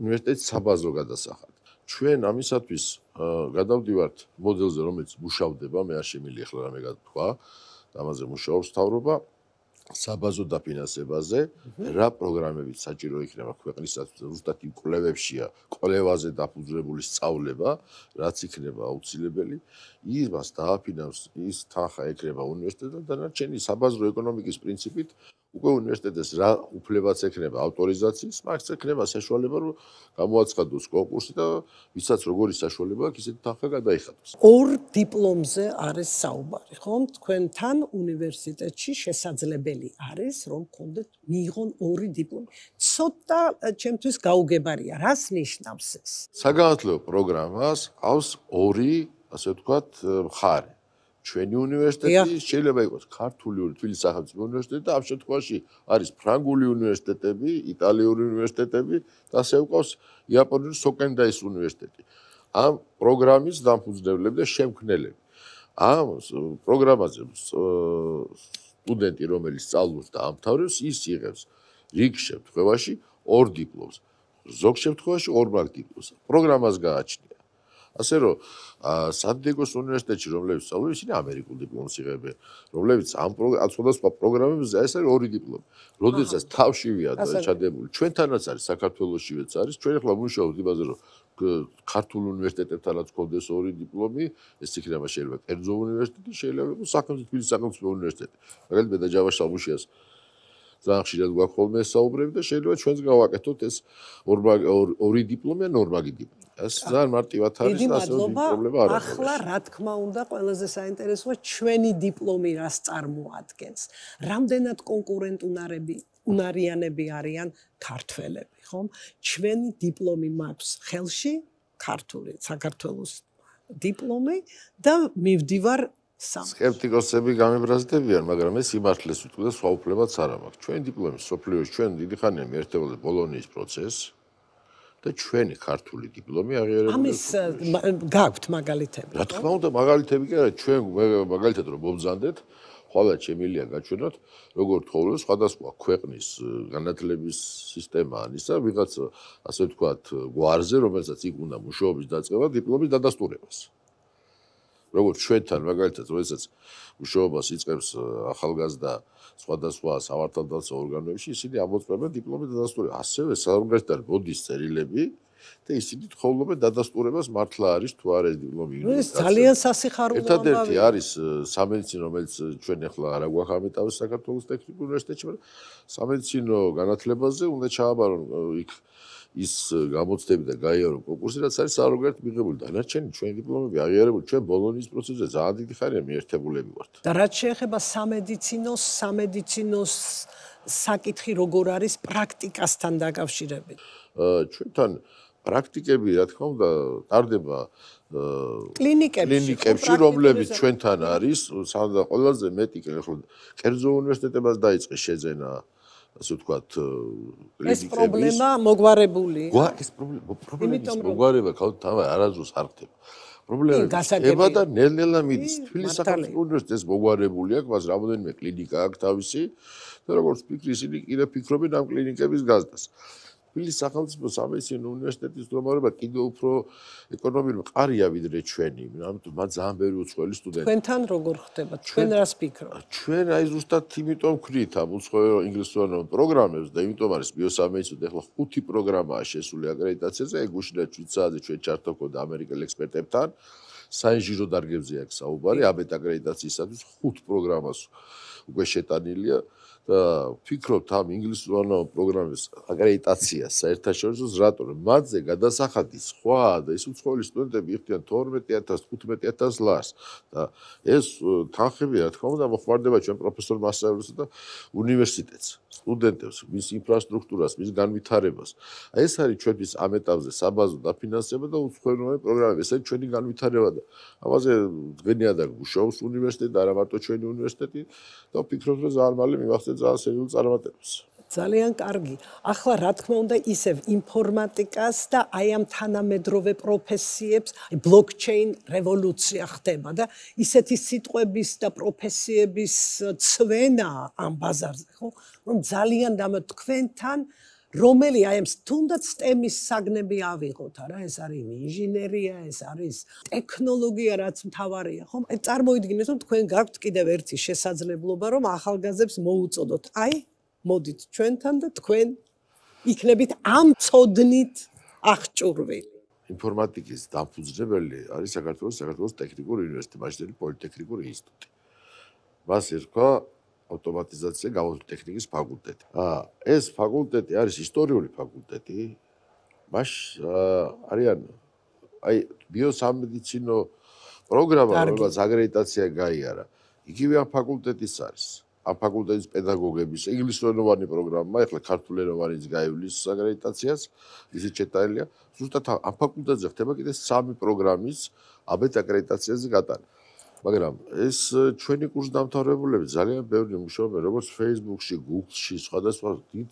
უნივერსიტეტის საბაზო გადასახადი. ჩვენ ამისათვის გადავდივართ მოდელზე, რომელიც მუშავდება, მე არ შემიძლია ახლა რამე გათქვა. და ამაზე მუშაობს თავრობა. საბაზო დაფინანსებაზე რა პროგრამებით საჭირო იქნება ქვეყნისათვის ზუსტად იმ კვლევებშია კვლევაზე დაფუძნებული სწავლება რაც იქნება აუცილებელი ის მას დააფინანს ის თანხა ეკრება უნივერსიტეტთან და რაც შეიძლება საბაზრო ეკონომიკის პრინციპით უკვე უნივერსიტეტის რა უფლებაც ექნება ავტორიზაციის მაგაც ექნება საშუალება რომ გამოაცხადოს კონკურსი და ვისაც როგორი საშუალება აქვს ისეთ თანხა გადაიხადოს ორ დიპლომზე არის საუბარი ხომ თქვენთან უნივერსიტეტში შესაძლებელი არის რომ კონდეთ მიიღონ ორი დიპლომი ცოტა ჩემთვის გაუგებარია რას ნიშნავს ეს საგანმანათლებლო პროგრამას აქვს ორი ასე ვთქვათ მხარე ჩვენი უნივერსიტეტი შეიძლება იყოს ქართული თბილისის სახელმწიფო უნივერსიტეტი და ამ შემთხვევაში არის ფრანგული უნივერსიტეტები, იტალიური უნივერსიტეტები და ასე უკავს იაპონიის სოკენდაის უნივერსიტეტი. ამ პროგრამის დამფუძნებლები და შემქმნელები. ამ პროგრამაზე სტუდენტი რომელიც სწავლობს და ამთავრებს, ის იღებს რიგ შემთხვევაში ორ დიპლომს. ზოგ შემთხვევაში ორ მაგ დიპლომს. პროგრამას გააჩნია ასე რომ სანდიეგოს უნივერსიტეტში რომლებიც სწავლობენ ისინი ამერიკულ დიპლომს იღებენ რომლებიც ამ სხვადასხვა პროგრამებზე ეს არის ორი დიპლომი როდესაც თავშივია ჩადებული ჩვენთანაც არის საქართველოსშივეც არის ჩვენ ახლა ვმუშაობთ იმაზე რომ ქართულ უნივერსიტეტებთანაც გქონდეს ორი დიპლომი ეს იქნება შეიძლება კერძო უნივერსიტეტი შეიძლება იყოს სახელმწიფო თბილისის სახელმწიფო უნივერსიტეტი მაგალითად ბედაჯავას აბუშიას ძალიან ხშირად გვაქვს ხოლმე საუბრები და შეიძლება ჩვენს გავაკეთოთ ეს ორი დიპლომი ან ორმაგი დიპლომი ეს ძალიან მარტივად არის და ასე რომ პრობლემა არ არის. ახლა რა თქმა უნდა ყველაზე საინტერესოა ჩვენი დიპლომი რას წარმოადგენს. რამდენად კონკურენტუნარები უნარიანები არიან ქართველები, ხომ? ჩვენი დიპლომი მაქვს ხელში ქართული საქართველოს დიპლომი და მივდივარ სამ სკეპტიკოსები გამებრაზდებიან, მაგრამ ეს იმართლეს უკვე და სხვა უფლებაც არ აქვს. ჩვენი დიპლომი სოფლიოში, ჩვენ დიდი ხანია მიერთებოდა ბოლონიის პროცესს. და ჩვენი ქართული დიპლომი აღიარებული. ამის გაქვთ მაგალითები? რა თქმა უნდა, მაგალითები კი არა, ჩვენ მაგალითად რომ მომზადეთ, ხოლმე შემიძლია გაჩვენოთ, როგორ თხოვლეს სხვადასხვა ქვეყნის განათლების სისტემა ანისა, ვიღაც ასე ვთქვათ, გვარზე, რომელსაც იქ უნდა მუშაობის დაწყება დიპლომის დადასტურებას. აჰა. როგორც ჩვენთან მაგალითად როდესაც მუშაობას იწყებს ახალგაზრდა სხვადასხვა სამართალდაცვო ორგანოებში ისინი ამოწმებენ დიპლომით დადასტურებას ასევე საორგანოსთან მოდის წერილები და ისინი თხოვლობენ დადასტურებას მართლა არის თუ არ არის დიპლომი ინგლისურად ეს ძალიან სასიხარულოა ერთადერთი არის სამედიცინო რომელიც ჩვენ ახლა არ აგვახამეტავს საქართველოს ტექნიკურ უნივერსიტეტში მაგრამ სამედიცინო განათლებაზე უნდა ჩააბარონ იქ ის გამოცდები და გაიარო კონკურსი რაც არის საერთოდ მიღებული და ნარჩენი ჩვენ დიპლომები აღიარებული ჩვენ ბოლონიის პროცესზე ზაა დიდი ხარია მიერთებულები ვართ და რაც შეეხება სამედიცინო სამედიცინო საკითხი როგორ არის პრაქტიკასთან დაკავშირებით ჩვენთან პრაქტიკები რა თქმა უნდა დარდება კლინიკებში კლინიკებში რომლებიც ჩვენთან არის სადა ყველაზე მეტი კერძო უნივერსიტეტებას დაიწყეს შეძენა აა ასე ვთქვათ, კლინიკები. ეს პრობლემა მოგვარებულია. გვა ეს პრობლემა მოგვარება, ხალხი თავი არაზუს არ ხდება. პრობლემა ება და ნელ-ნელა მიდის. თბილისის სახელმწიფო უნივერსიტეტს მოგვარებულია, ყავს რამოდენიმე კლინიკა აქ თავისი და როგორც ფიქრი ისინი კიდე ფიქრობენ ამ კლინიკების გაზდას. თბილისის სახელმწიფო სამედიცინო უნივერსიტეტის დრომარობა კიდევ უფრო ეკონომიკური მყარია ვიდრე ჩვენი. ამიტომ მან ძალიან ბევრი უცხოელი სტუდენტი. თქვენთან როგორ ხდება? თქვენ რას ფიქრობთ? ჩვენ აი ზუსტად იმიტომ ვქრით ამ უცხოელო ინგლისურ პროგრამებს და იმიტომ არის ბიოსამედიცინო ეხლა ხუთი პროგრამაა შესული აკრედიტაციაზე, ეგუშინა შვიცაზე ჩვენ ჩართოკოდა ამერიკელ ექსპერტებთან. საინჟინრო დარგებზე აქვს საუბარი, აბეტ აკრედიტაციისათვის ხუთ პროგრამას უკვე შეტანილია. და ვფიქრობთ ამ ინგლისურ ანუ პროგრამის აკრედიტაციას საერთაშორისო რატომ მასზე გადასახადი სხვა და ეს უცხოელი სტუდენტები იყვნენ 12000 15000 ლარს და ეს თანხები რა თქმა უნდა მოხმარდება ჩვენ პროფესორ მასწავლებელს და უნივერსიტეტს სტუდენტებს, მის ინფრასტრუქტურას, მის განვითარებას. აი ეს არის ჩვენთვის ამ ეტაპზე საბაზო დაფინანსება და უცხოენოვანი პროგრამები. ეს არის ჩვენი განვითარება და ამაზე დღენია და გუშაოს უნივერსიტეტი და არა მარტო ჩვენი უნივერსიტეტი და ვფიქრობ რომ ზარმალი მიმახსენ ძალიან სერიოზულ წარმატებებს. ძალიან კარგი. ახლა რა თქმა უნდა ისევ ინფორმატიკას და აი ამ თანამედროვე პროფესიებს, აი ბლოკჩეინ რევოლუცია ხდება და ისეთი სიტყვების და პროფესიების ცვენა ამ ბაზარზე, ხო? რომ ძალიან დამო თქვენთან რომელი აი ამ თუნდაც სტემის საგნები ავიღოთ, არა, ეს არის ინჟინერია, ეს არის ტექნოლოგია, რაც მთავარია, ხო? აი წარმოიდგინეთ, რომ თქვენ გაქვთ კიდევ ერთი შესაძლებლობა, რომ ახალგაზრებს მოუწოდოთ. აი, მოდით ჩვენთან და თქვენ იქნებით ამ წოდნით აღჭურვილი ინფორმატიკის დაფუძნებელი არის საქართველოს საქართველოს ტექნიკური უნივერსიტეტი, მაშინდელი პოლიტექნიკური ინსტიტუტი. მას ერქვა ავტომატიზაცია გამოტექნიკის ფაკულტეტი. აა ეს ფაკულტეტი არის ისტორიული ფაკულტეტი. მას არიან აი ბიოსამედიცინო პროგრამა, რომელსაც აკრედიტაცია გაიარა. იგივე ამ ფაკულტეტის არის. ამ ფაკულტეტის პედაგოგების ინგლისურენოვანი პროგრამა, ეხლა ქართულენოვანიც გაივლის აკრედიტაციას, ისიც შეტანილია. ზუსტად ამ ფაკულტეტზე ხდება კიდე სამი პროგრამის აბეთ აკრედიტაციაზე გატანა. მაგრამ ეს ჩვენი კურს დამთავრებულები ძალიან ბევრი მუშაობენ, როგორც Facebook-ში, Google-ში, სხვადასხვა დიდ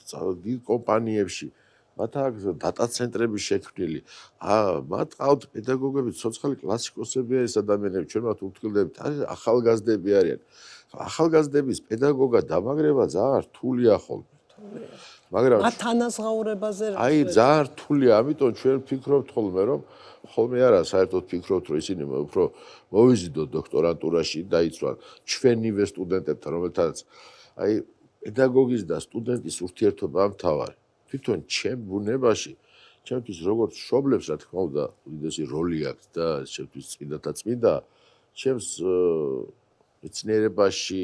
დიდ კომპანიებში. მათ აქვს დატა ცენტრები შექმნილი. აა მათ ყავთ პედაგოგები, ცოცხალი კლასიკოსებია ეს ადამიანები, ჩვენ მათ უფრთხილდებით. არის ახალგაზრდები არიან. ახალგაზრდების პედაგოგა დამაგრება ძალიან რთულია ხოლმე. მაგრამ თანასწაურებაზე აი ძალიან რთულია, ამიტომ ჩვენ ფიქრობთ ხოლმე რომ ხოლმე არა საერთოდ ფიქრობთ რომ ისინი უფრო მოვიზიდოთ დოქტორანტურაში და იცვან ჩვენივე სტუდენტებთან რომელთაც აი პედაგოგის და სტუდენტის ურთიერთობა ამ თავარი თვითონ ჩემ ბუნებაში ჩემთვის როგორც შობლებს რა თქმა უნდა უდესი როლი აქვს და ჩემთვის წინათაც წინდა ჩემს მეცნიერებაში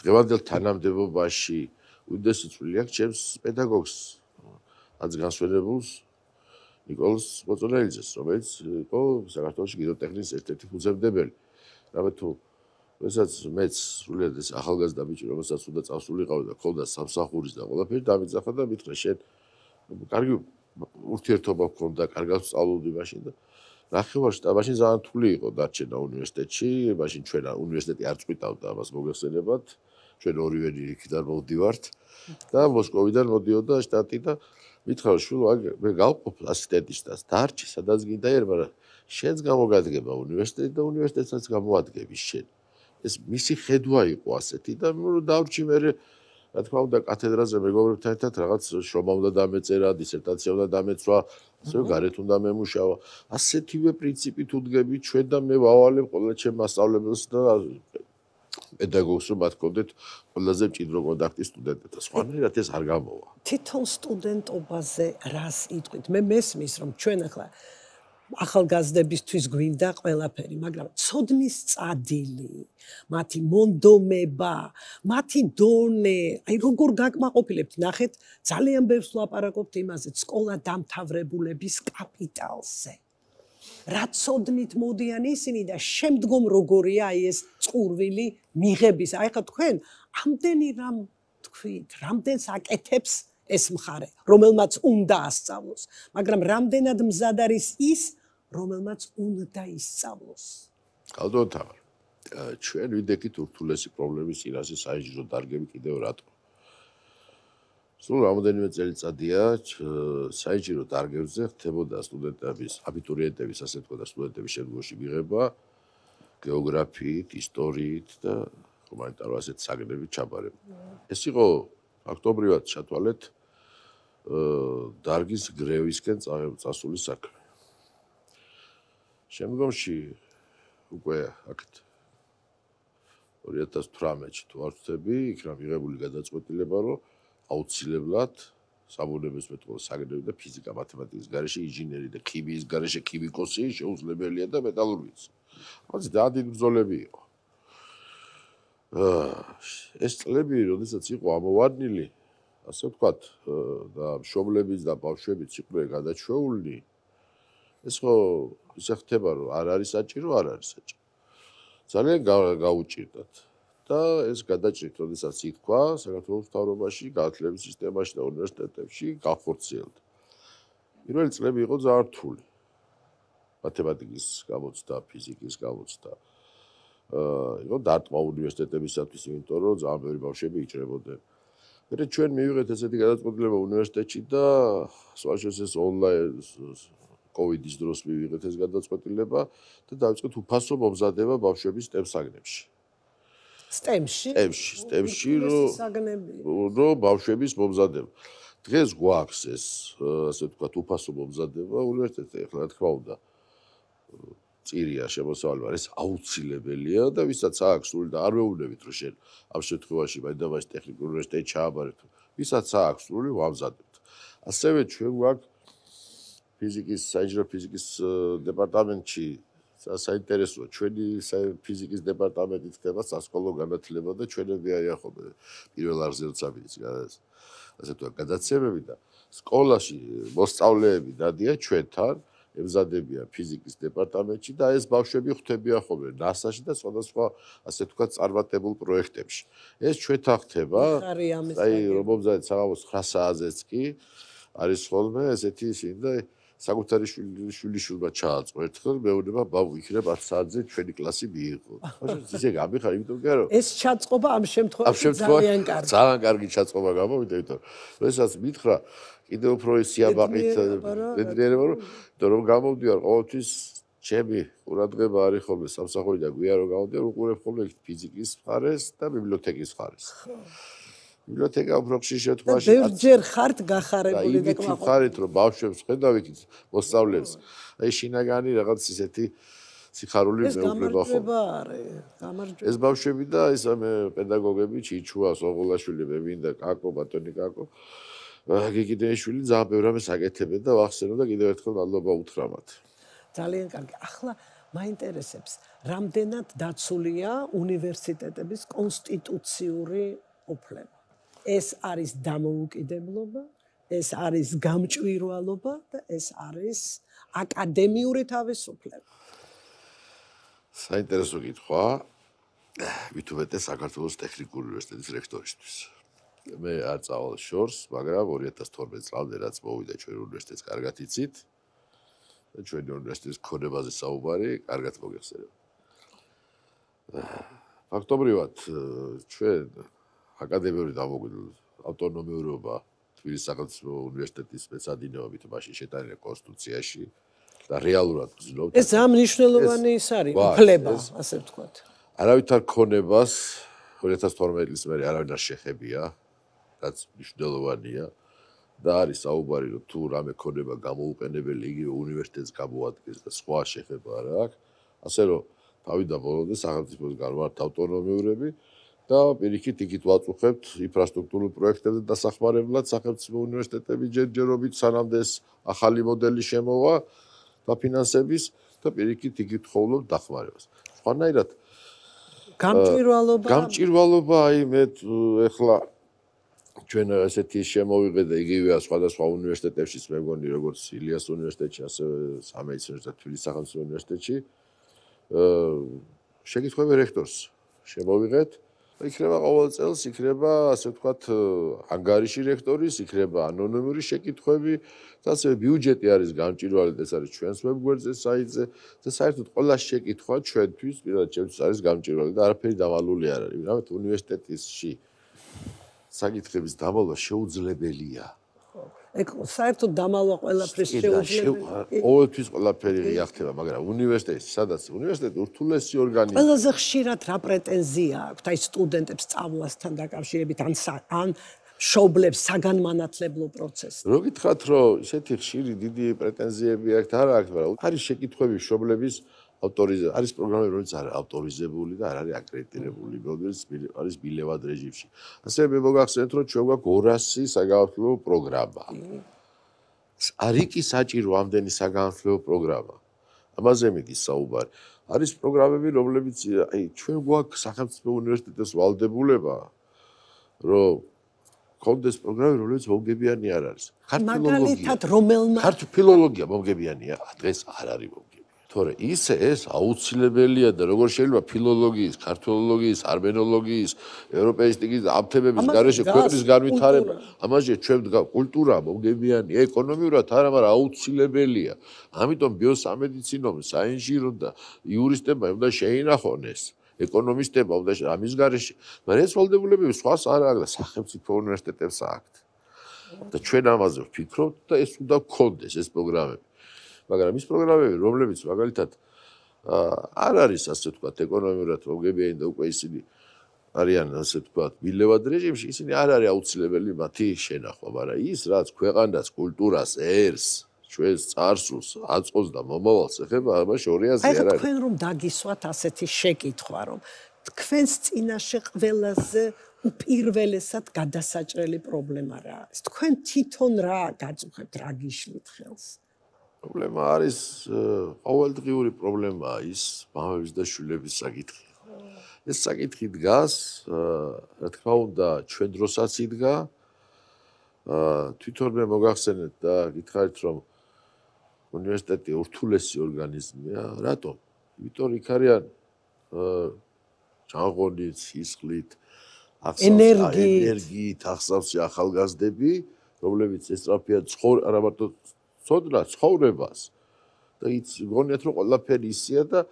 დღევანდელ თანამდებობაში უდესაც უცვლია ჩემს პედაგოგს ანც განსვენებულს ნიკოლოს ბოწოლელიძეს რომელიც იყო საქართველოს გიდოტექნიკის ერთ-ერთი ფუძემდებელი რაღაც თუ ვესაც მეც სულად ეს ახალგაზრდა ბიჭი რომელსაც უნდა წავსულიყავ და ხოდა სამსახურის და ყველაფერი დამიწახა და მითხრა შენ კარგი ურთიერთობა გქონდა კარგად სწავლობდი მაშინ და ნახევარ შტაბაში ძალიან თული იყო დარჩენა უნივერსიტეტში, მაშინ ჩვენა უნივერსიტეტი არ წვიტავდა ამას მოგეხსენებათ. ჩვენ ორივე რიქიდან მოვდივართ და მოსკოვიდან მოდიოდა შტატი და მითხარ შულ მე გავყოფ ასისტენტისთან დარჩი სადაც გიდაერბა შენს გამოგადგება უნივერსიტეტი და უნივერსიტეტსაც გამოადგები შენ ეს მისი ხედვა იყო ასეთი და დავრჩი მე რა თქმა უნდა კათედრაზე მეგობრებთან ერთად რაღაც შრომა უნდა დამეწერა დისერტაცია უნდა დამეცვა ასე გარეთ უნდა მემუშავა. ასეთივე პრინციპით უდგები ჩვენ და მე ვავალებ ყველა ჩემ მასწავლებელს და პედაგოგს რომ მათქობდეთ ყველაზე მჭიდრო კონტაქტი სტუდენტებთან. სხვანაირად ეს არ გამოვა. თვითონ სტუდენტობაზე რას იტყვით? მე მესმის რომ ჩვენ ახლა ახალგაზრდებისთვის გვინდა ყველაფერი, მაგრამ ცოდნის წადილი, მათი მონდომება, მათი დონე, აი როგორ გაკმაყოფილებთ, ნახეთ, ძალიან ბევრს ვლაპარაკობთ იმაზე, სკოლა დამთავრებულების კაპიტალზე. რა ცოდნით მოდიან ისინი და შემდგომ როგორია აი ეს წურვილი მიღების. აი ხა თქვენ ამდენი რამ თქვით, რამდენს აკეთებს ეს მხარე, რომელმაც უნდა ასწავლოს, მაგრამ რამდენად მზად არის ის, რომელმაც უნდა ისწავლოს. ალბათ თამარ, ჩვენ ვიდეკით ურთულესი პრობლემის ირაზე საერთო დარგები კიდევ რატო? სულ რამოდენიმე წელიწადია საერთო დარგებზე ხდებოდა სტუდენტების, აბიტურიენტების, ასე თქვა და სტუდენტების შემოში მიღება გეოგრაფიით, ისტორიით და ჰუმანიტარულ ასეთ საგნებით ჩაბარება. ეს იყო ოქტომბრივად ჩათვალეთ დარგის გრევისკენ წასული საქმე. შემდგომში უკვე აქეთ 2018-ში თუ არ ვწები, იქნა მიღებული გადაწყვეტილება, რომ აუცილებლად საბუნებას მეტყველო საგნები და ფიზიკა, მათემატიკის გარეშე ინჟინერი და ქიმიის გარეშე ქიმიკოსი შეუძლებელია და მეტალურგიც. ამაც და დიდი ბრძოლები იყო. ეს წლები, როდესაც იყო ამოვარდნილი, ასე ვთქვათ, და მშობლების და ბავშვების ციკლი გადაჩეული. ეს ხო ისე ხდება, რომ არ არის საჭირო, არ არის საჭირო. ძალიან გაუჭირდათ. და ეს გადაჭრით, როდესაც ითქვა, საქართველოს თავრობაში, გათლების სისტემაში და უნივერსიტეტებში გახორციელდა. პირველი წლები იყო ძალიან რთული. მათემატიკის გამოცდა, ფიზიკის გამოცდა. აა, იყო დარტყმა უნივერსიტეტებისათვის, იმიტომ რომ ძალიან ბევრი ბავშვები იჭრებოდნენ. აა, მერე ჩვენ მივიღეთ ესეთი გადაწყვეტილება უნივერსიტეტში და სოციალურ ეს ონლაინ კოვიდის დროს მივიღეთ ეს გადაწყვეტილება და დაიწყეთ უფასო მომზადება ბავშვების სტემსაგნებში. სტემში? სტემში, სტემში რომ რომ ბავშვების მომზადება. დღეს გვაქვს ეს ასე ვთქვათ უფასო მომზადება უნივერსიტეტში, რა თქმა უნდა. წირია შემოსავალი, ეს აუცილებელია და ვისაც აქვს სული და არ მეუბნებით რომ შენ ამ შემთხვევაში მაინდაბას ტექნიკურ უნივერსიტეტ ჩააბარეთ. ვისაც აქვს სული, ვამზადებთ. ასევე ჩვენ გვაქვს ფიზიკის საერთო ფიზიკის დეპარტამენტში საინტერესოა ჩვენი ფიზიკის დეპარტამენტი წება სასკოლო განათლება და ჩვენები არის ახობე პირველ არზე წავიდეს ასე თუ გადაცემები და სკოლაში მოსწავლეები დადია ჩვენთან ემზადებია ფიზიკის დეპარტამენტში და ეს ბავშვები ხვდებიან ხოლმე NASA-ში და სხვადასხვა ასე თქვა წარმატებულ პროექტებში. ეს ჩვენთან ხდება. აი, რობოზაც სამავოს 9 საათზეც კი არის ხოლმე ესეთი ისინი და საკუთარი შვილი შულბა ჩააწყო ერთხელ მეუბნება ბავ იქნება 10 საათზე ჩვენი კლასი მიიღო. ხო (laughs) ისე გამიხარ, იმიტომ კი არა. ეს ჩაწყობა ამ შემთხვევაში ძალიან კარგი. ძალიან კარგი ჩაწყობა გამოვიდა, იმიტომ რომ ესაც მითხრა კიდევ უფრო ის იაბაყით ბედნიერება რომ და რომ გამოვდივარ ყოველთვის ჩემი ყურადღება არის ხოლმე სამსახური და გვიარო გამოდიარ უყურებ ხოლმე ფიზიკის მხარეს და ბიბლიოთეკის მხარეს ბიბლიოთეკა უფრო ხშირი შეტყვაში და ბევრჯერ ხართ გახარებული და კვახო და იგი ხარით რომ ბავშვებს ხედავით მოსწავლეს აი შინაგანი რაღაც ისეთი სიხარული მეუბნება ხო ეს ბავშვები და ეს პედაგოგები ჩიჩუა სოღოლაშვილი მე მინდა კაკო ბატონი კაკო გიგიდეიშვილი ძალიან ბევრ რამეს აკეთებდა და ვახსენებ და კიდევ ერთხელ მადლობა უთხრამათ. ძალიან კარგი. ახლა მაინტერესებს, რამდენად დაცულია უნივერსიტეტების კონსტიტუციური უფლება. ეს არის დამოუკიდებლობა, ეს არის გამჭვირვალობა და ეს არის აკადემიური თავისუფლება. საინტერესო კითხვა. ვითუბეთ საქართველოს ტექნიკური უნივერსიტეტის რექტორისთვის. მე არ წავალ შორს, მაგრამ 2012 წლამდე რაც მოვიდა ჩვენ უნივერსიტეტს, კარგად იცით. და ჩვენი უნივერსიტეტის კონებაზე საუბარი, კარგად მოგეხსენებათ. ფაქტობრივად ჩვენ აკადემიური ავტონომიურობა თბილისის სახელმწიფო უნივერსიტეტის მეცადინეობით მასში შეტანილია კონსტიტუციაში და რეალურად გძლობთ. ეს ამ მნიშვნელოვანი ის არის, უფლება, ასე ვთქვათ. არავითარ კონებას 2012 წლის მერე არავინ არ შეხებია. რაც მნიშვნელოვანია და არის საუბარი რომ თუ რამე ქონება გამოუყენებელი იგივე უნივერსიტეტს გამოადგენს და სხვა შეხება არ აქვს ასე რომ თავი და ბოლოდე სახელმწიფოს გარვართ ავტონომიურები და პირიქით იქით ვაწუხებთ ინფრასტრუქტურულ პროექტებზე დასახმარებლად სახელმწიფო უნივერსიტეტები ჯერჯერობით სანამდე ეს ახალი მოდელი შემოვა და ფინანსების და პირიქით იქით ხოვლობ დახმარებას. ხო ნაირად გამჭირვალობა გამჭირვალობა აი მე ეხლა ჩვენ ასეთი შემოვიღე და იგივე სხვადასხვა უნივერსიტეტებში მეგონი როგორც ილიას უნივერსიტეტში ასე სამეცნიერო და თბილისის სახელმწიფო უნივერსიტეტში აა შეკითხები რექტორს შემოვიღეთ და იქნება ყოველ წელს იქნება ასე ვთქვათ ანგარიში რექტორის იქნება ანონიმური შეკითხები და ასე ბიუჯეტი არის გამჭირვალე და ეს არის ჩვენს ვებგვერდზე საიტზე და საერთოდ ყველა შეკითხვა ჩვენთვის პირადად ჩვენთვის არის გამჭირვალე და არაფერი დავალული არ არის რა თქმა უნდა უნივერსიტეტისში საკითხების დამალვა შეუძლებელია. ეგ საერთოდ დამალვა ყველაფერს შეუძლებელია. ყოველთვის ყველაფერი ღიახდება, მაგრამ უნივერსიტეტში, სადაც უნივერსიტეტი ურთულესი ორგანოა. ყველაზე ხშირად რა პრეტენზია აქვთ აი სტუდენტებს სწავლასთან დაკავშირებით ან ან შობლებს საგანმანათლებლო პროცესს. რო გითხრათ რომ ესეთი ხშირი დიდი პრეტენზიები აქვთ არა აქვთ, მაგრამ არის შეკითხვები შობლების ავტორიზა არის პროგრამები რომელიც არის ავტორიზებული და არ არის აკრედიტებული რომელიც არის ბილევად რეჟიმში ასევე მე მოგახსენეთ რომ ჩვენ გვაქვს 200 საგანმანათლებლო პროგრამა არიკი საჭირო ამდენი საგანმანათლებლო პროგრამა ამაზე მიდი საუბარი არის პროგრამები რომლებიც აი ჩვენ გვაქვს სახელმწიფო უნივერსიტეტის ვალდებულება რომ კონდეს პროგრამები რომელიც მომგებიანი არ არის ქართულოლოგია მაგალითად რომელმა ქართულ ფილოლოგია მომგებიანია დღეს არ არის მომგებიანი თორე ისე ეს აუცილებელია და როგორ შეიძლება ფილოლოგიის, ქართველოლოგიის, არმენოლოგიის, ევროპეისტიკის აფთებების გარეშე ქვეყნის განვითარება, ამაზე ჩვენ დგა კულტურა, მოგებიანი, ეკონომიურად არა, მაგრამ აუცილებელია. ამიტომ ბიოსამედიცინო, საინჟინრო და იურისტებმა უნდა შეინახონ ეს. ეკონომისტებმა უნდა ამის გარეშე, მაგრამ ეს ვალდებულები სხვას არ არის, სახელმწიფო უნივერსიტეტებს აქვს. და ჩვენ ამაზე ვფიქრობთ და ეს უნდა გქონდეს ეს პროგრამა. მაგრამ ის პროგრამები, რომლებიც მაგალითად არ არის ასე ვთქვათ ეკონომიურად მოგებიანი და უკვე ისინი არიან ასე ვთქვათ მილევად რეჟიმში, ისინი არ არის აუცილებელი მათი შენახვა, მაგრამ ის რაც ქვეყანდას კულტურას ერს ჩვენ царსულს აწყოს და მომავალს ეხება ამაში ორი აზრი არ არის. აი თქვენ რომ დაგისვათ ასეთი შეკითხვა რომ თქვენს წინაშე ყველაზე პირველესად გადასაჭრელი პრობლემა რა არის? თქვენ თვითონ რა გაწუხებთ რა გიშლით ხელს? პრობლემა არის ყოველდღიური პრობლემაა ის მამების და შვილების საკითხი. ეს საკითხი დგას, რა თქმა უნდა, ჩვენ დროსაც იდგა. თვითონ მე მოგახსენეთ და გითხარით რომ უნივერსიტეტი ურთულესი ორგანიზმია, რატო? იმიტომ იქ არიან ჯანღონიც, ისხლით, ახსნა ენერგიით, ახსნა ახალგაზრდები, რომლებიც ესტრაფია ცხოვრ, არა მარტო ცოდნა ცხოვრებას და იც გონიათ რომ ყველაფერი ისია და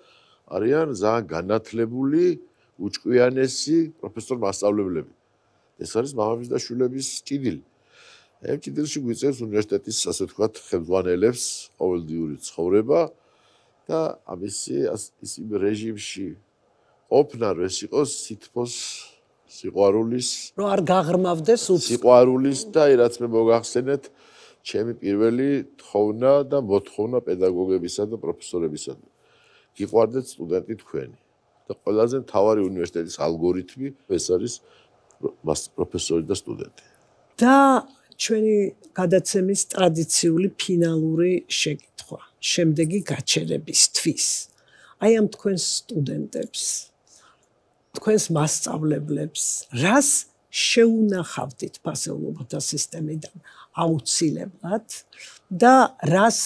არიან ზაა განათლებული უჭკვიანესი პროფესორ მასწავლებლები ეს არის მამების და შვილების ტიდილი ამ ტიდილში გვიწევს უნივერსიტეტის ასე ვთქვათ ხელმძღვანელებს ყოველდღიური ცხოვრება და ამისი ის იმ რეჟიმში ოფნა ეს იყოს სითფოს სიყვარულის რო არ გაღრმავდეს უფრო სიყვარულის და რაც მე მოგახსენეთ ჩემი პირველი თხოვნა და მოთხოვნა პედაგოგებისა და პროფესორებისა. გიყვარდეთ სტუდენტი თქვენი და ყველაზე მთავარი უნივერსიტეტის ალგორითმი ეს არის მას პროფესორი და სტუდენტი. და ჩვენი გადაცემის ტრადიციული ფინალური შეკითხვა შემდეგი გაჩერებისთვის. აი ამ თქვენს სტუდენტებს, თქვენს მასწავლებლებს, რას შეუნახავთ ფასეულობათა სისტემიდან? აუცილებლად და რას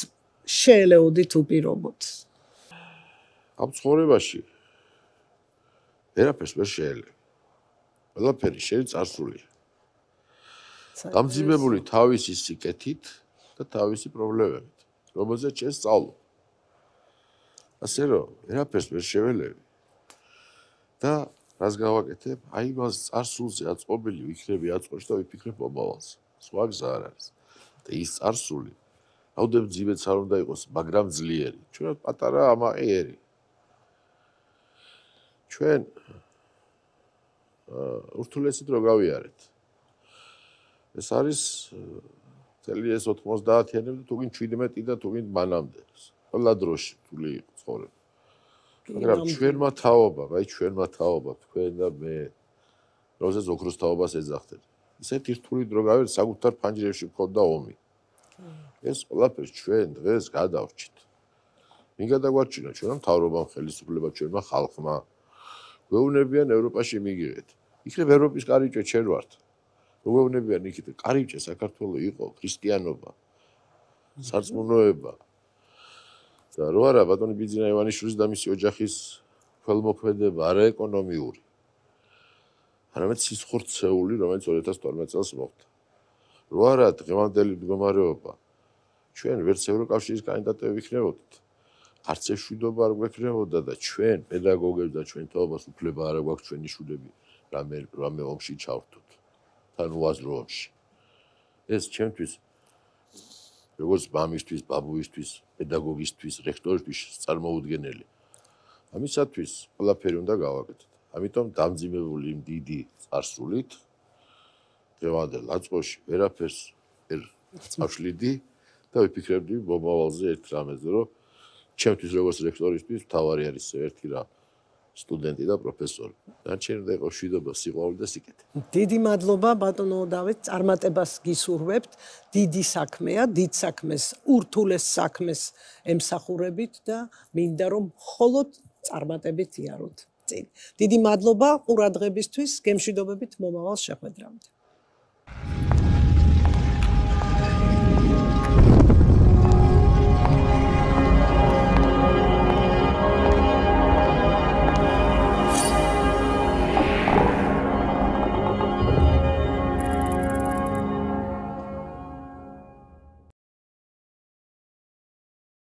შეელეოდით უპირობოთ? ამ ცხოვრებაში ერაფერს ვერ შეელე. ყველაფერი შეიძლება წარსულია. გამძიმებული თავისი სიკეთით და თავისი პრობლემებით, რომელზეც შეესწავლო. ასე რომ, ერაფერს ვერ შეველევი. და რას გავაკეთებ? აი მას წარსულზე აწყობილი ვიქნები აწყოს და ვიფიქრებ მომავალზე. სხვა გზა არ არის და ის წარსული ავდებ ძიმეც არ უნდა იყოს მაგრამ ძლიერი ჩვენ პატარა ამაყიერი ჩვენ ურთულესი დრო გავიარეთ ეს არის წელი ეს 90-იანი თუ გინ 17 და თუ გინ მანამდე ყველა დროში თული ხოლმე მაგრამ ჩვენმა თაობა, აი ჩვენმა თაობა თქვენ და მე როდესაც ოქროს თაობას ეძახდეთ ისეთი რთული დრო გავერ საკუთარ ფანჯრებში ქონდა ომი. ეს ყველაფერს ჩვენ დღეს გადავრჩით. მე გადაგვარჩინა ჩვენ რომ თავრობამ ხელისუფლება ჩვენმა ხალხმა გვეუბნებიან ევროპაში მიიღეთ. იქნებ ევროპის კარიჭე ჩვენ ვართ. გვეუბნებიან იქით კარიჭე საქართველოს იყო ქრისტიანობა. სარწმუნოება. და რო არა ბატონი ბიძინა ივანიშვილის და მისი ოჯახის ქველმოქმედება არაეკონომიკური. არამედ სისხურცეული, რომელიც 2012 წელს მოხდა. როარა დღევანდელი მდგომარეობა? ჩვენ ვერც ევროკავშირის კანდიდატები ვიქნებოდით. არც ეს შვიდობა არ გვექნებოდა და ჩვენ პედაგოგებს და ჩვენ თაობას უფლება არ გვაქვს ჩვენი შვილები რამე რამე ომში ჩავრთოთ. თან უაზრო ომში. ეს ჩვენთვის როგორც მამისთვის, ბაბუისთვის, პედაგოგისთვის, რექტორისთვის წარმოუდგენელი. ამისათვის ყველაფერი უნდა გავაკეთოთ. ამიტომ დამძიმებული დიდი წარსულით დევანდელ ლაწყოში ვერაფერს ვერ წავშლიდი და ვიფიქრებდი მომავალზე ერთ რამეზე რომ ჩემთვის როგორც რექტორისთვის თავარი არის ერთი რა სტუდენტი და პროფესორი. დარჩენ და იყო შვიდობა, სიყვარული და სიკეთე. დიდი მადლობა ბატონო დავით, წარმატებას გისურვებთ. დიდი საქმეა, დიდ საქმეს, ურთულეს საქმეს ემსახურებით და მინდა რომ მხოლოდ წარმატებით იაროთ. წინ. დიდი მადლობა ყურადღებისთვის, გემშვიდობებით მომავალ შეხვედრამდე.